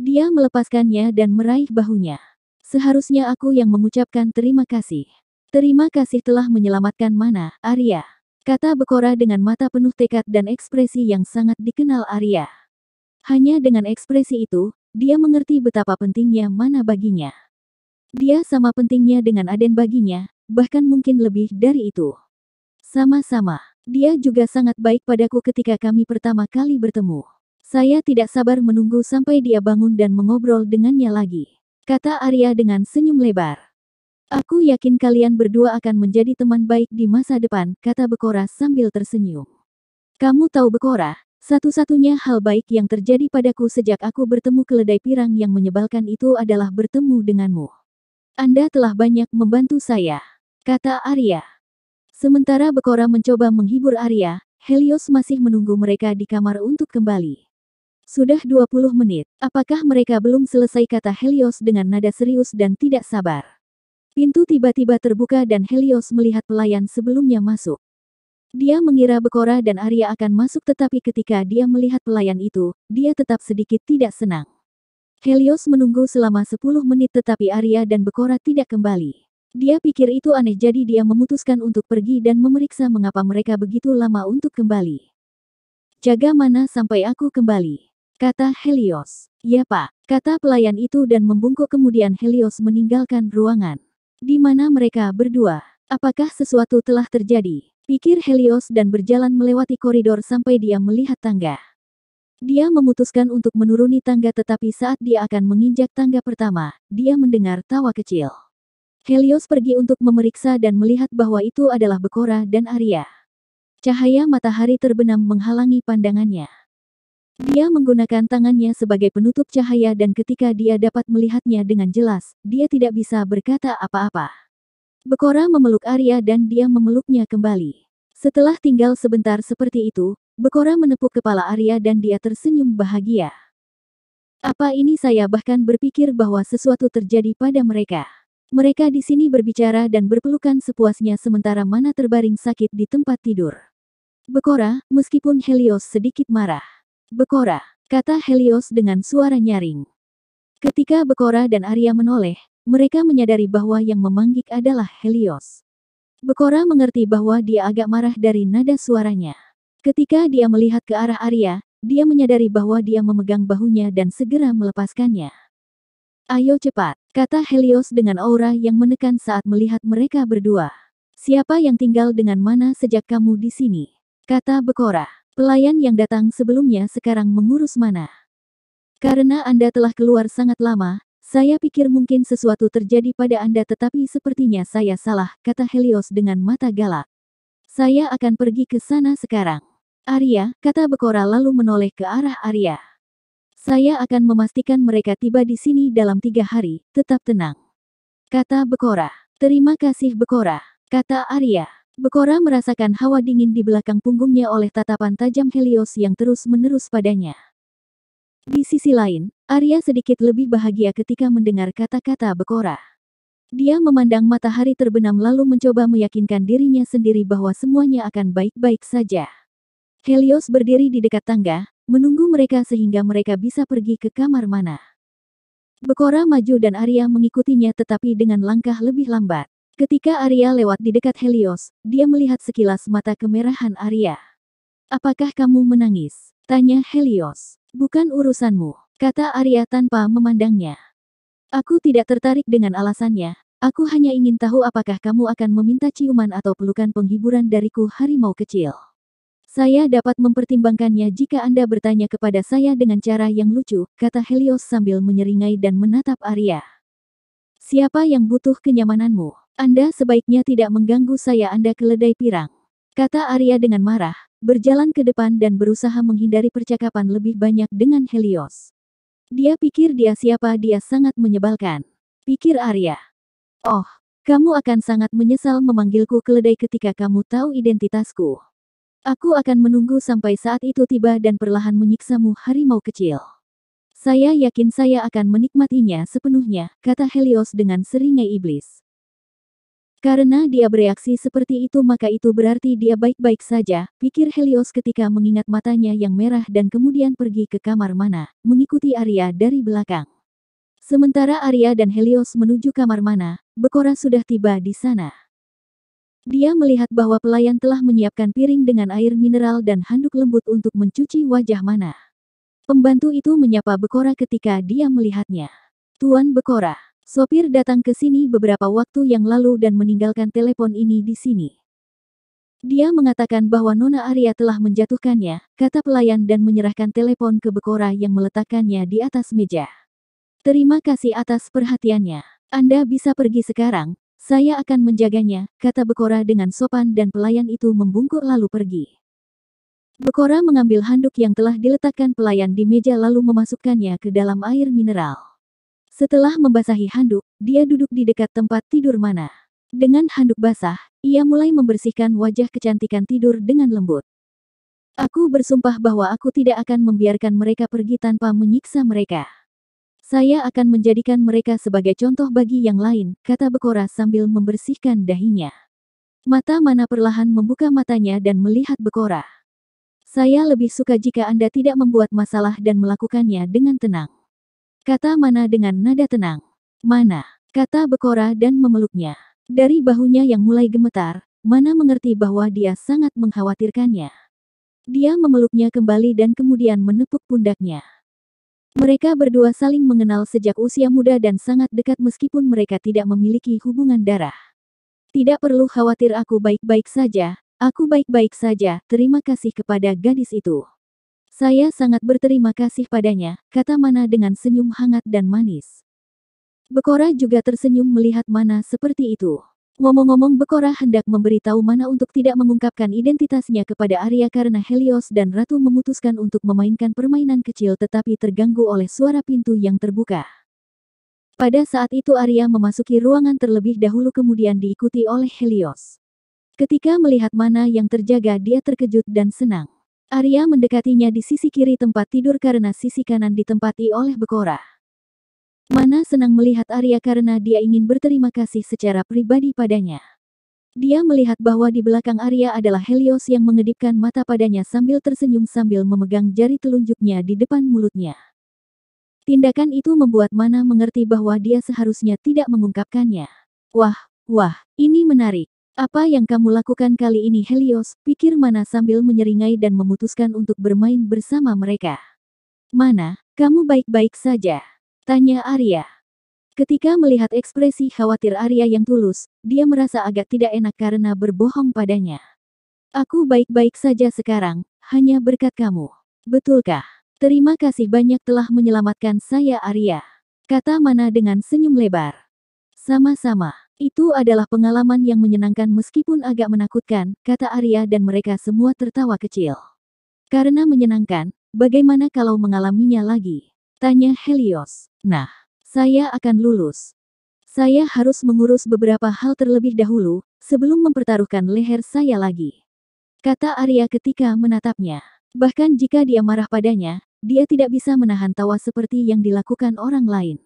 Dia melepaskannya dan meraih bahunya. Seharusnya aku yang mengucapkan terima kasih. Terima kasih telah menyelamatkan Mana, Arya. Kata Bekora dengan mata penuh tekad dan ekspresi yang sangat dikenal Arya. Hanya dengan ekspresi itu, dia mengerti betapa pentingnya Mana baginya. Dia sama pentingnya dengan Aden baginya, bahkan mungkin lebih dari itu. Sama-sama, dia juga sangat baik padaku ketika kami pertama kali bertemu. Saya tidak sabar menunggu sampai dia bangun dan mengobrol dengannya lagi. Kata Arya dengan senyum lebar. Aku yakin kalian berdua akan menjadi teman baik di masa depan, kata Bekora sambil tersenyum. Kamu tahu Bekora, satu-satunya hal baik yang terjadi padaku sejak aku bertemu keledai pirang yang menyebalkan itu adalah bertemu denganmu. Anda telah banyak membantu saya, kata Arya. Sementara Bekora mencoba menghibur Arya, Helios masih menunggu mereka di kamar untuk kembali. Sudah 20 menit, apakah mereka belum selesai kata Helios dengan nada serius dan tidak sabar. Pintu tiba-tiba terbuka dan Helios melihat pelayan sebelumnya masuk. Dia mengira Bekora dan Arya akan masuk tetapi ketika dia melihat pelayan itu, dia tetap sedikit tidak senang. Helios menunggu selama 10 menit tetapi Arya dan Bekora tidak kembali. Dia pikir itu aneh jadi dia memutuskan untuk pergi dan memeriksa mengapa mereka begitu lama untuk kembali. Jaga mana sampai aku kembali. Kata Helios. Ya pak, kata pelayan itu dan membungkuk kemudian Helios meninggalkan ruangan. Di mana mereka berdua? Apakah sesuatu telah terjadi? Pikir Helios dan berjalan melewati koridor sampai dia melihat tangga. Dia memutuskan untuk menuruni tangga tetapi saat dia akan menginjak tangga pertama, dia mendengar tawa kecil. Helios pergi untuk memeriksa dan melihat bahwa itu adalah Bekora dan Arya. Cahaya matahari terbenam menghalangi pandangannya. Dia menggunakan tangannya sebagai penutup cahaya dan ketika dia dapat melihatnya dengan jelas, dia tidak bisa berkata apa-apa. Bekora memeluk Arya dan dia memeluknya kembali. Setelah tinggal sebentar seperti itu, Bekora menepuk kepala Arya dan dia tersenyum bahagia. Apa ini saya bahkan berpikir bahwa sesuatu terjadi pada mereka. Mereka di sini berbicara dan berpelukan sepuasnya sementara mana terbaring sakit di tempat tidur. Bekora, meskipun Helios sedikit marah. Bekora, kata Helios dengan suara nyaring. Ketika Bekora dan Arya menoleh, mereka menyadari bahwa yang memanggik adalah Helios. Bekora mengerti bahwa dia agak marah dari nada suaranya. Ketika dia melihat ke arah Arya, dia menyadari bahwa dia memegang bahunya dan segera melepaskannya. Ayo cepat, kata Helios dengan aura yang menekan saat melihat mereka berdua. Siapa yang tinggal dengan mana sejak kamu di sini? Kata Bekora. Pelayan yang datang sebelumnya sekarang mengurus mana. Karena Anda telah keluar sangat lama, saya pikir mungkin sesuatu terjadi pada Anda tetapi sepertinya saya salah, kata Helios dengan mata galak. Saya akan pergi ke sana sekarang. Arya, kata Bekora lalu menoleh ke arah Arya. Saya akan memastikan mereka tiba di sini dalam tiga hari, tetap tenang. Kata Bekora. Terima kasih Bekora, kata Arya. Bekora merasakan hawa dingin di belakang punggungnya oleh tatapan tajam Helios yang terus-menerus padanya. Di sisi lain, Arya sedikit lebih bahagia ketika mendengar kata-kata Bekora. Dia memandang matahari terbenam lalu mencoba meyakinkan dirinya sendiri bahwa semuanya akan baik-baik saja. Helios berdiri di dekat tangga, menunggu mereka sehingga mereka bisa pergi ke kamar mana. Bekora maju dan Arya mengikutinya tetapi dengan langkah lebih lambat. Ketika Arya lewat di dekat Helios, dia melihat sekilas mata kemerahan Arya. Apakah kamu menangis? Tanya Helios. Bukan urusanmu, kata Arya tanpa memandangnya. Aku tidak tertarik dengan alasannya, aku hanya ingin tahu apakah kamu akan meminta ciuman atau pelukan penghiburan dariku harimau kecil. Saya dapat mempertimbangkannya jika Anda bertanya kepada saya dengan cara yang lucu, kata Helios sambil menyeringai dan menatap Arya. Siapa yang butuh kenyamananmu? Anda sebaiknya tidak mengganggu saya Anda keledai pirang. Kata Arya dengan marah, berjalan ke depan dan berusaha menghindari percakapan lebih banyak dengan Helios. Dia pikir dia siapa dia sangat menyebalkan. Pikir Arya. Oh, kamu akan sangat menyesal memanggilku keledai ketika kamu tahu identitasku. Aku akan menunggu sampai saat itu tiba dan perlahan menyiksamu harimau kecil. Saya yakin saya akan menikmatinya sepenuhnya, kata Helios dengan seringai iblis. Karena dia bereaksi seperti itu maka itu berarti dia baik-baik saja, pikir Helios ketika mengingat matanya yang merah dan kemudian pergi ke kamar mana, mengikuti Arya dari belakang. Sementara Arya dan Helios menuju kamar mana, Bekora sudah tiba di sana. Dia melihat bahwa pelayan telah menyiapkan piring dengan air mineral dan handuk lembut untuk mencuci wajah mana. Pembantu itu menyapa Bekora ketika dia melihatnya. Tuan Bekora, Sopir datang ke sini beberapa waktu yang lalu dan meninggalkan telepon ini di sini. Dia mengatakan bahwa Nona Arya telah menjatuhkannya, kata pelayan dan menyerahkan telepon ke Bekora yang meletakkannya di atas meja. Terima kasih atas perhatiannya. Anda bisa pergi sekarang, saya akan menjaganya, kata Bekora dengan sopan dan pelayan itu membungkuk lalu pergi. Bekora mengambil handuk yang telah diletakkan pelayan di meja lalu memasukkannya ke dalam air mineral. Setelah membasahi handuk, dia duduk di dekat tempat tidur mana. Dengan handuk basah, ia mulai membersihkan wajah kecantikan tidur dengan lembut. Aku bersumpah bahwa aku tidak akan membiarkan mereka pergi tanpa menyiksa mereka. Saya akan menjadikan mereka sebagai contoh bagi yang lain, kata Bekora sambil membersihkan dahinya. Mata Mana perlahan membuka matanya dan melihat Bekora. Saya lebih suka jika Anda tidak membuat masalah dan melakukannya dengan tenang. Kata Mana dengan nada tenang. Mana, kata Bekora dan memeluknya. Dari bahunya yang mulai gemetar, Mana mengerti bahwa dia sangat mengkhawatirkannya. Dia memeluknya kembali dan kemudian menepuk pundaknya. Mereka berdua saling mengenal sejak usia muda dan sangat dekat meskipun mereka tidak memiliki hubungan darah. Tidak perlu khawatir aku baik-baik saja, aku baik-baik saja, terima kasih kepada gadis itu. Saya sangat berterima kasih padanya, kata Mana dengan senyum hangat dan manis. Bekora juga tersenyum melihat Mana seperti itu. Ngomong-ngomong Bekora hendak memberitahu Mana untuk tidak mengungkapkan identitasnya kepada Arya karena Helios dan Ratu memutuskan untuk memainkan permainan kecil tetapi terganggu oleh suara pintu yang terbuka. Pada saat itu Arya memasuki ruangan terlebih dahulu kemudian diikuti oleh Helios. Ketika melihat mana yang terjaga dia terkejut dan senang. Arya mendekatinya di sisi kiri tempat tidur karena sisi kanan ditempati oleh Bekora. Mana senang melihat Arya karena dia ingin berterima kasih secara pribadi padanya. Dia melihat bahwa di belakang Arya adalah Helios yang mengedipkan mata padanya sambil tersenyum sambil memegang jari telunjuknya di depan mulutnya. Tindakan itu membuat Mana mengerti bahwa dia seharusnya tidak mengungkapkannya. Wah, wah, ini menarik. Apa yang kamu lakukan kali ini Helios? Pikir Mana sambil menyeringai dan memutuskan untuk bermain bersama mereka. Mana, kamu baik-baik saja? Tanya Arya. Ketika melihat ekspresi khawatir Arya yang tulus, dia merasa agak tidak enak karena berbohong padanya. Aku baik-baik saja sekarang, hanya berkat kamu. Betulkah? Terima kasih banyak telah menyelamatkan saya Arya. Kata Mana dengan senyum lebar. Sama-sama. Itu adalah pengalaman yang menyenangkan meskipun agak menakutkan, kata Arya dan mereka semua tertawa kecil. Karena menyenangkan, bagaimana kalau mengalaminya lagi? Tanya Helios. Nah, saya akan lulus. Saya harus mengurus beberapa hal terlebih dahulu, sebelum mempertaruhkan leher saya lagi. Kata Arya ketika menatapnya. Bahkan jika dia marah padanya, dia tidak bisa menahan tawa seperti yang dilakukan orang lain.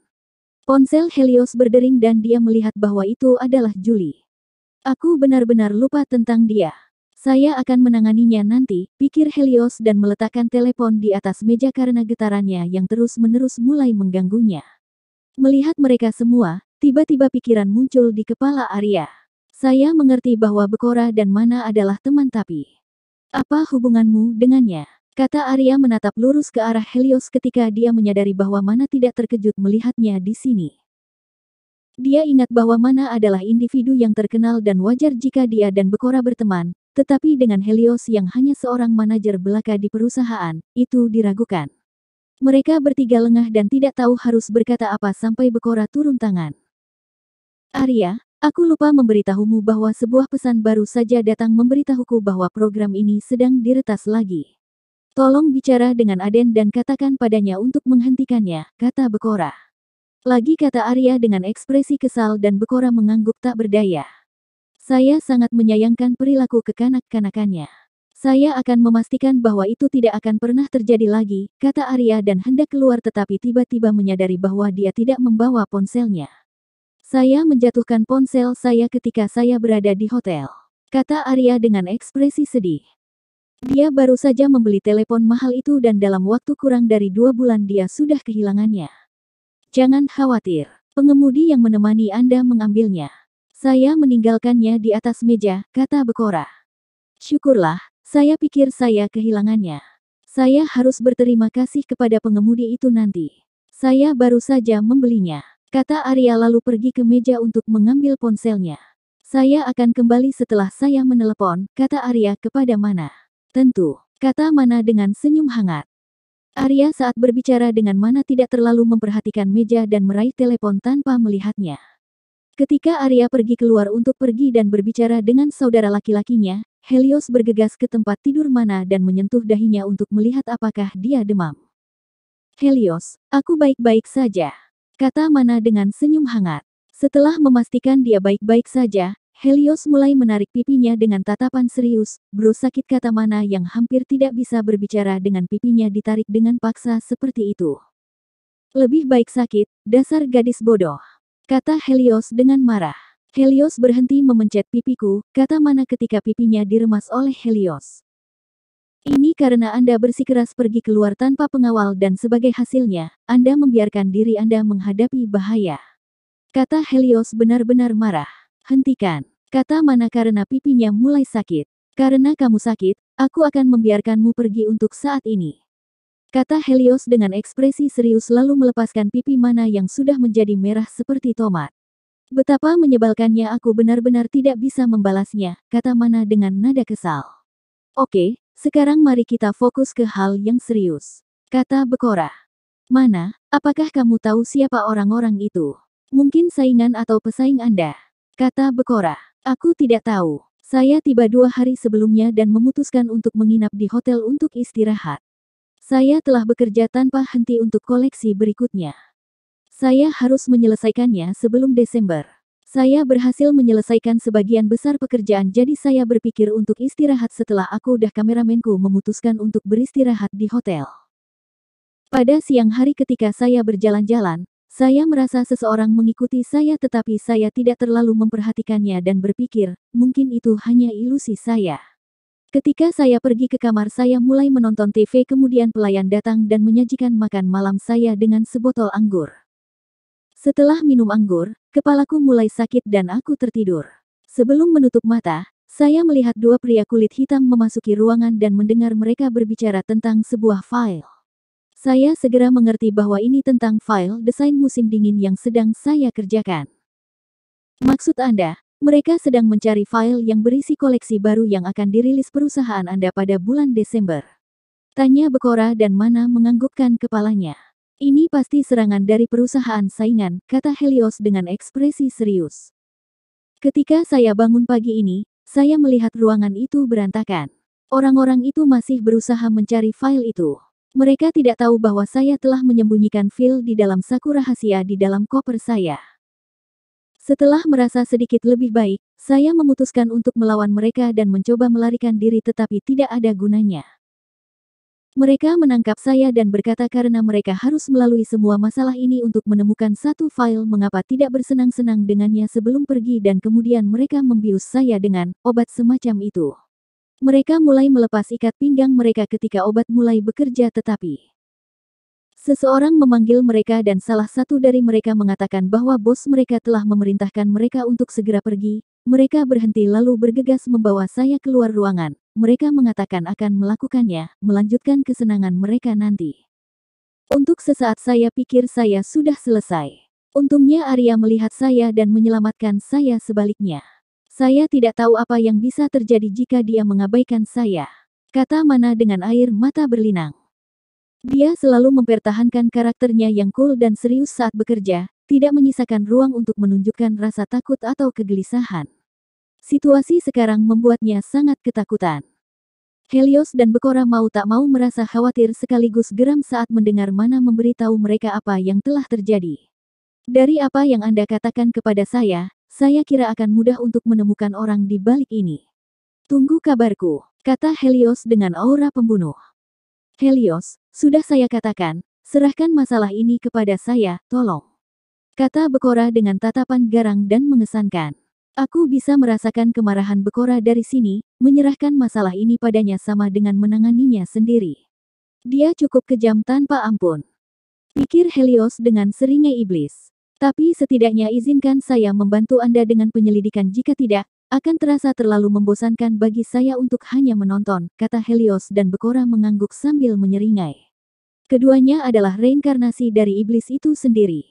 Ponsel Helios berdering dan dia melihat bahwa itu adalah Juli. Aku benar-benar lupa tentang dia. Saya akan menanganinya nanti, pikir Helios dan meletakkan telepon di atas meja karena getarannya yang terus-menerus mulai mengganggunya. Melihat mereka semua, tiba-tiba pikiran muncul di kepala Arya. Saya mengerti bahwa Bekora dan Mana adalah teman tapi... Apa hubunganmu dengannya? Kata Arya menatap lurus ke arah Helios ketika dia menyadari bahwa Mana tidak terkejut melihatnya di sini. Dia ingat bahwa Mana adalah individu yang terkenal dan wajar jika dia dan Bekora berteman, tetapi dengan Helios yang hanya seorang manajer belaka di perusahaan, itu diragukan. Mereka bertiga lengah dan tidak tahu harus berkata apa sampai Bekora turun tangan. Arya, aku lupa memberitahumu bahwa sebuah pesan baru saja datang memberitahuku bahwa program ini sedang diretas lagi. Tolong bicara dengan Aden dan katakan padanya untuk menghentikannya, kata Bekora. Lagi kata Arya dengan ekspresi kesal dan Bekora mengangguk tak berdaya. Saya sangat menyayangkan perilaku kekanak-kanakannya. Saya akan memastikan bahwa itu tidak akan pernah terjadi lagi, kata Arya dan hendak keluar tetapi tiba-tiba menyadari bahwa dia tidak membawa ponselnya. Saya menjatuhkan ponsel saya ketika saya berada di hotel. Kata Arya dengan ekspresi sedih. Dia baru saja membeli telepon mahal itu dan dalam waktu kurang dari dua bulan dia sudah kehilangannya. Jangan khawatir, pengemudi yang menemani Anda mengambilnya. Saya meninggalkannya di atas meja, kata Bekora. Syukurlah, saya pikir saya kehilangannya. Saya harus berterima kasih kepada pengemudi itu nanti. Saya baru saja membelinya, kata Arya lalu pergi ke meja untuk mengambil ponselnya. Saya akan kembali setelah saya menelepon, kata Arya kepada Mana. Tentu, kata Mana dengan senyum hangat. Arya saat berbicara dengan Mana tidak terlalu memperhatikan meja dan meraih telepon tanpa melihatnya. Ketika Arya pergi keluar untuk pergi dan berbicara dengan saudara laki-lakinya, Helios bergegas ke tempat tidur Mana dan menyentuh dahinya untuk melihat apakah dia demam. Helios, aku baik-baik saja, kata Mana dengan senyum hangat. Setelah memastikan dia baik-baik saja, Helios mulai menarik pipinya dengan tatapan serius, bro sakit kata mana yang hampir tidak bisa berbicara dengan pipinya ditarik dengan paksa seperti itu. Lebih baik sakit, dasar gadis bodoh. Kata Helios dengan marah. Helios berhenti memencet pipiku, kata mana ketika pipinya diremas oleh Helios. Ini karena Anda bersikeras pergi keluar tanpa pengawal dan sebagai hasilnya, Anda membiarkan diri Anda menghadapi bahaya. Kata Helios benar-benar marah. Hentikan. Kata Mana karena pipinya mulai sakit. Karena kamu sakit, aku akan membiarkanmu pergi untuk saat ini. Kata Helios dengan ekspresi serius lalu melepaskan pipi Mana yang sudah menjadi merah seperti tomat. Betapa menyebalkannya aku benar-benar tidak bisa membalasnya, kata Mana dengan nada kesal. Oke, sekarang mari kita fokus ke hal yang serius. Kata Bekora. Mana, apakah kamu tahu siapa orang-orang itu? Mungkin saingan atau pesaing Anda. Kata Bekora. Aku tidak tahu. Saya tiba dua hari sebelumnya dan memutuskan untuk menginap di hotel untuk istirahat. Saya telah bekerja tanpa henti untuk koleksi berikutnya. Saya harus menyelesaikannya sebelum Desember. Saya berhasil menyelesaikan sebagian besar pekerjaan jadi saya berpikir untuk istirahat setelah aku udah kameramenku memutuskan untuk beristirahat di hotel. Pada siang hari ketika saya berjalan-jalan, saya merasa seseorang mengikuti saya tetapi saya tidak terlalu memperhatikannya dan berpikir, mungkin itu hanya ilusi saya. Ketika saya pergi ke kamar saya mulai menonton TV kemudian pelayan datang dan menyajikan makan malam saya dengan sebotol anggur. Setelah minum anggur, kepalaku mulai sakit dan aku tertidur. Sebelum menutup mata, saya melihat dua pria kulit hitam memasuki ruangan dan mendengar mereka berbicara tentang sebuah file. Saya segera mengerti bahwa ini tentang file desain musim dingin yang sedang saya kerjakan. Maksud Anda, mereka sedang mencari file yang berisi koleksi baru yang akan dirilis perusahaan Anda pada bulan Desember. Tanya Bekora dan Mana menganggukkan kepalanya. Ini pasti serangan dari perusahaan saingan, kata Helios dengan ekspresi serius. Ketika saya bangun pagi ini, saya melihat ruangan itu berantakan. Orang-orang itu masih berusaha mencari file itu. Mereka tidak tahu bahwa saya telah menyembunyikan fil di dalam saku rahasia di dalam koper saya. Setelah merasa sedikit lebih baik, saya memutuskan untuk melawan mereka dan mencoba melarikan diri tetapi tidak ada gunanya. Mereka menangkap saya dan berkata karena mereka harus melalui semua masalah ini untuk menemukan satu file mengapa tidak bersenang-senang dengannya sebelum pergi dan kemudian mereka membius saya dengan obat semacam itu. Mereka mulai melepas ikat pinggang mereka ketika obat mulai bekerja tetapi seseorang memanggil mereka dan salah satu dari mereka mengatakan bahwa bos mereka telah memerintahkan mereka untuk segera pergi. Mereka berhenti lalu bergegas membawa saya keluar ruangan. Mereka mengatakan akan melakukannya, melanjutkan kesenangan mereka nanti. Untuk sesaat saya pikir saya sudah selesai. Untungnya Arya melihat saya dan menyelamatkan saya sebaliknya. Saya tidak tahu apa yang bisa terjadi jika dia mengabaikan saya, kata Mana dengan air mata berlinang. Dia selalu mempertahankan karakternya yang cool dan serius saat bekerja, tidak menyisakan ruang untuk menunjukkan rasa takut atau kegelisahan. Situasi sekarang membuatnya sangat ketakutan. Helios dan Bekora mau tak mau merasa khawatir sekaligus geram saat mendengar Mana memberitahu mereka apa yang telah terjadi. Dari apa yang Anda katakan kepada saya, saya kira akan mudah untuk menemukan orang di balik ini. Tunggu kabarku, kata Helios dengan aura pembunuh. Helios, sudah saya katakan, serahkan masalah ini kepada saya, tolong. Kata Bekora dengan tatapan garang dan mengesankan. Aku bisa merasakan kemarahan Bekora dari sini, menyerahkan masalah ini padanya sama dengan menanganinya sendiri. Dia cukup kejam tanpa ampun. Pikir Helios dengan seringai iblis. Tapi setidaknya izinkan saya membantu Anda dengan penyelidikan jika tidak, akan terasa terlalu membosankan bagi saya untuk hanya menonton, kata Helios dan Bekora mengangguk sambil menyeringai. Keduanya adalah reinkarnasi dari iblis itu sendiri.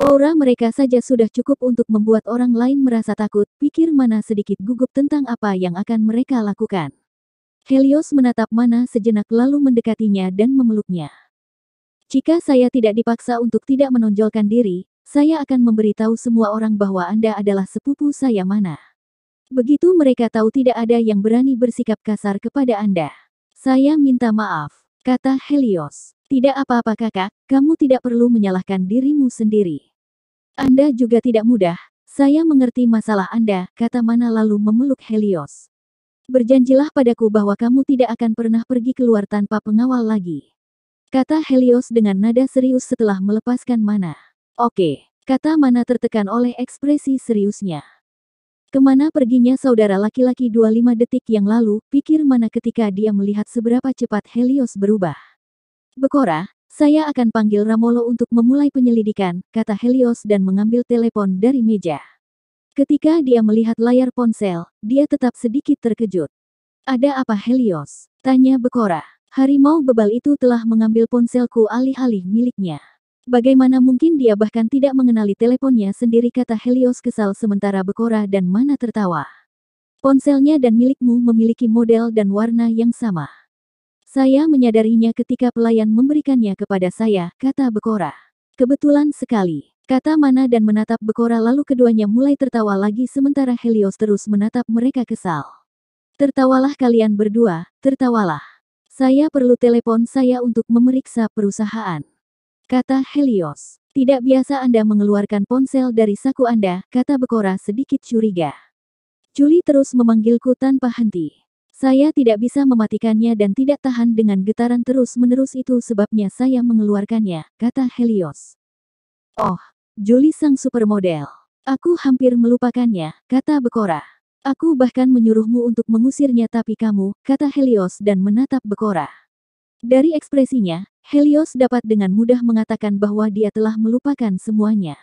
Aura mereka saja sudah cukup untuk membuat orang lain merasa takut, pikir Mana sedikit gugup tentang apa yang akan mereka lakukan. Helios menatap Mana sejenak lalu mendekatinya dan memeluknya. Jika saya tidak dipaksa untuk tidak menonjolkan diri, saya akan memberitahu semua orang bahwa Anda adalah sepupu saya mana. Begitu mereka tahu tidak ada yang berani bersikap kasar kepada Anda. Saya minta maaf, kata Helios. Tidak apa-apa kakak, kamu tidak perlu menyalahkan dirimu sendiri. Anda juga tidak mudah, saya mengerti masalah Anda, kata Mana lalu memeluk Helios. Berjanjilah padaku bahwa kamu tidak akan pernah pergi keluar tanpa pengawal lagi. Kata Helios dengan nada serius setelah melepaskan Mana. Oke, kata Mana tertekan oleh ekspresi seriusnya. Kemana perginya saudara laki-laki 25 detik yang lalu, pikir Mana ketika dia melihat seberapa cepat Helios berubah. Bekora, saya akan panggil Ramolo untuk memulai penyelidikan, kata Helios dan mengambil telepon dari meja. Ketika dia melihat layar ponsel, dia tetap sedikit terkejut. Ada apa Helios? Tanya Bekora. Harimau bebal itu telah mengambil ponselku alih-alih miliknya. Bagaimana mungkin dia bahkan tidak mengenali teleponnya sendiri kata Helios kesal sementara Bekora dan mana tertawa. Ponselnya dan milikmu memiliki model dan warna yang sama. Saya menyadarinya ketika pelayan memberikannya kepada saya, kata Bekora. Kebetulan sekali, kata Mana dan menatap Bekora lalu keduanya mulai tertawa lagi sementara Helios terus menatap mereka kesal. Tertawalah kalian berdua, tertawalah. Saya perlu telepon saya untuk memeriksa perusahaan kata Helios. Tidak biasa Anda mengeluarkan ponsel dari saku Anda, kata Bekora sedikit curiga. Juli terus memanggilku tanpa henti. Saya tidak bisa mematikannya dan tidak tahan dengan getaran terus-menerus itu sebabnya saya mengeluarkannya, kata Helios. Oh, Juli sang supermodel. Aku hampir melupakannya, kata Bekora. Aku bahkan menyuruhmu untuk mengusirnya tapi kamu, kata Helios dan menatap Bekora. Dari ekspresinya, Helios dapat dengan mudah mengatakan bahwa dia telah melupakan semuanya.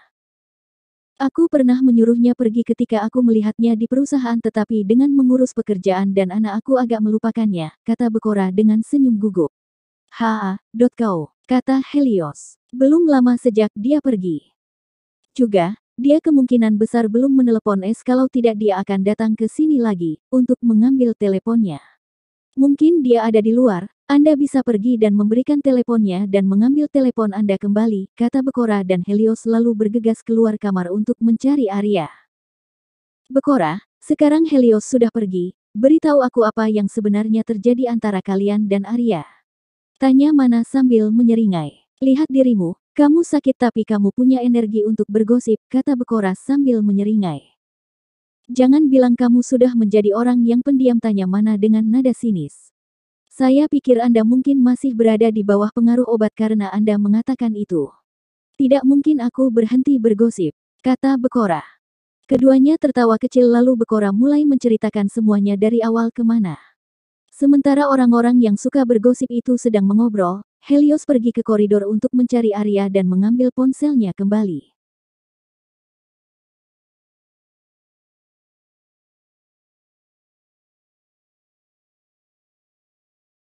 Aku pernah menyuruhnya pergi ketika aku melihatnya di perusahaan tetapi dengan mengurus pekerjaan dan anak aku agak melupakannya, kata Bekora dengan senyum gugup. Haa, dot kau, kata Helios. Belum lama sejak dia pergi. Juga, dia kemungkinan besar belum menelepon es kalau tidak dia akan datang ke sini lagi, untuk mengambil teleponnya. Mungkin dia ada di luar, anda bisa pergi dan memberikan teleponnya dan mengambil telepon Anda kembali, kata Bekora dan Helios lalu bergegas keluar kamar untuk mencari Arya. Bekora, sekarang Helios sudah pergi, beritahu aku apa yang sebenarnya terjadi antara kalian dan Arya. Tanya Mana sambil menyeringai. Lihat dirimu, kamu sakit tapi kamu punya energi untuk bergosip, kata Bekora sambil menyeringai. Jangan bilang kamu sudah menjadi orang yang pendiam tanya Mana dengan nada sinis. Saya pikir Anda mungkin masih berada di bawah pengaruh obat karena Anda mengatakan itu. Tidak mungkin aku berhenti bergosip, kata Bekora. Keduanya tertawa kecil lalu Bekora mulai menceritakan semuanya dari awal kemana. Sementara orang-orang yang suka bergosip itu sedang mengobrol, Helios pergi ke koridor untuk mencari Arya dan mengambil ponselnya kembali.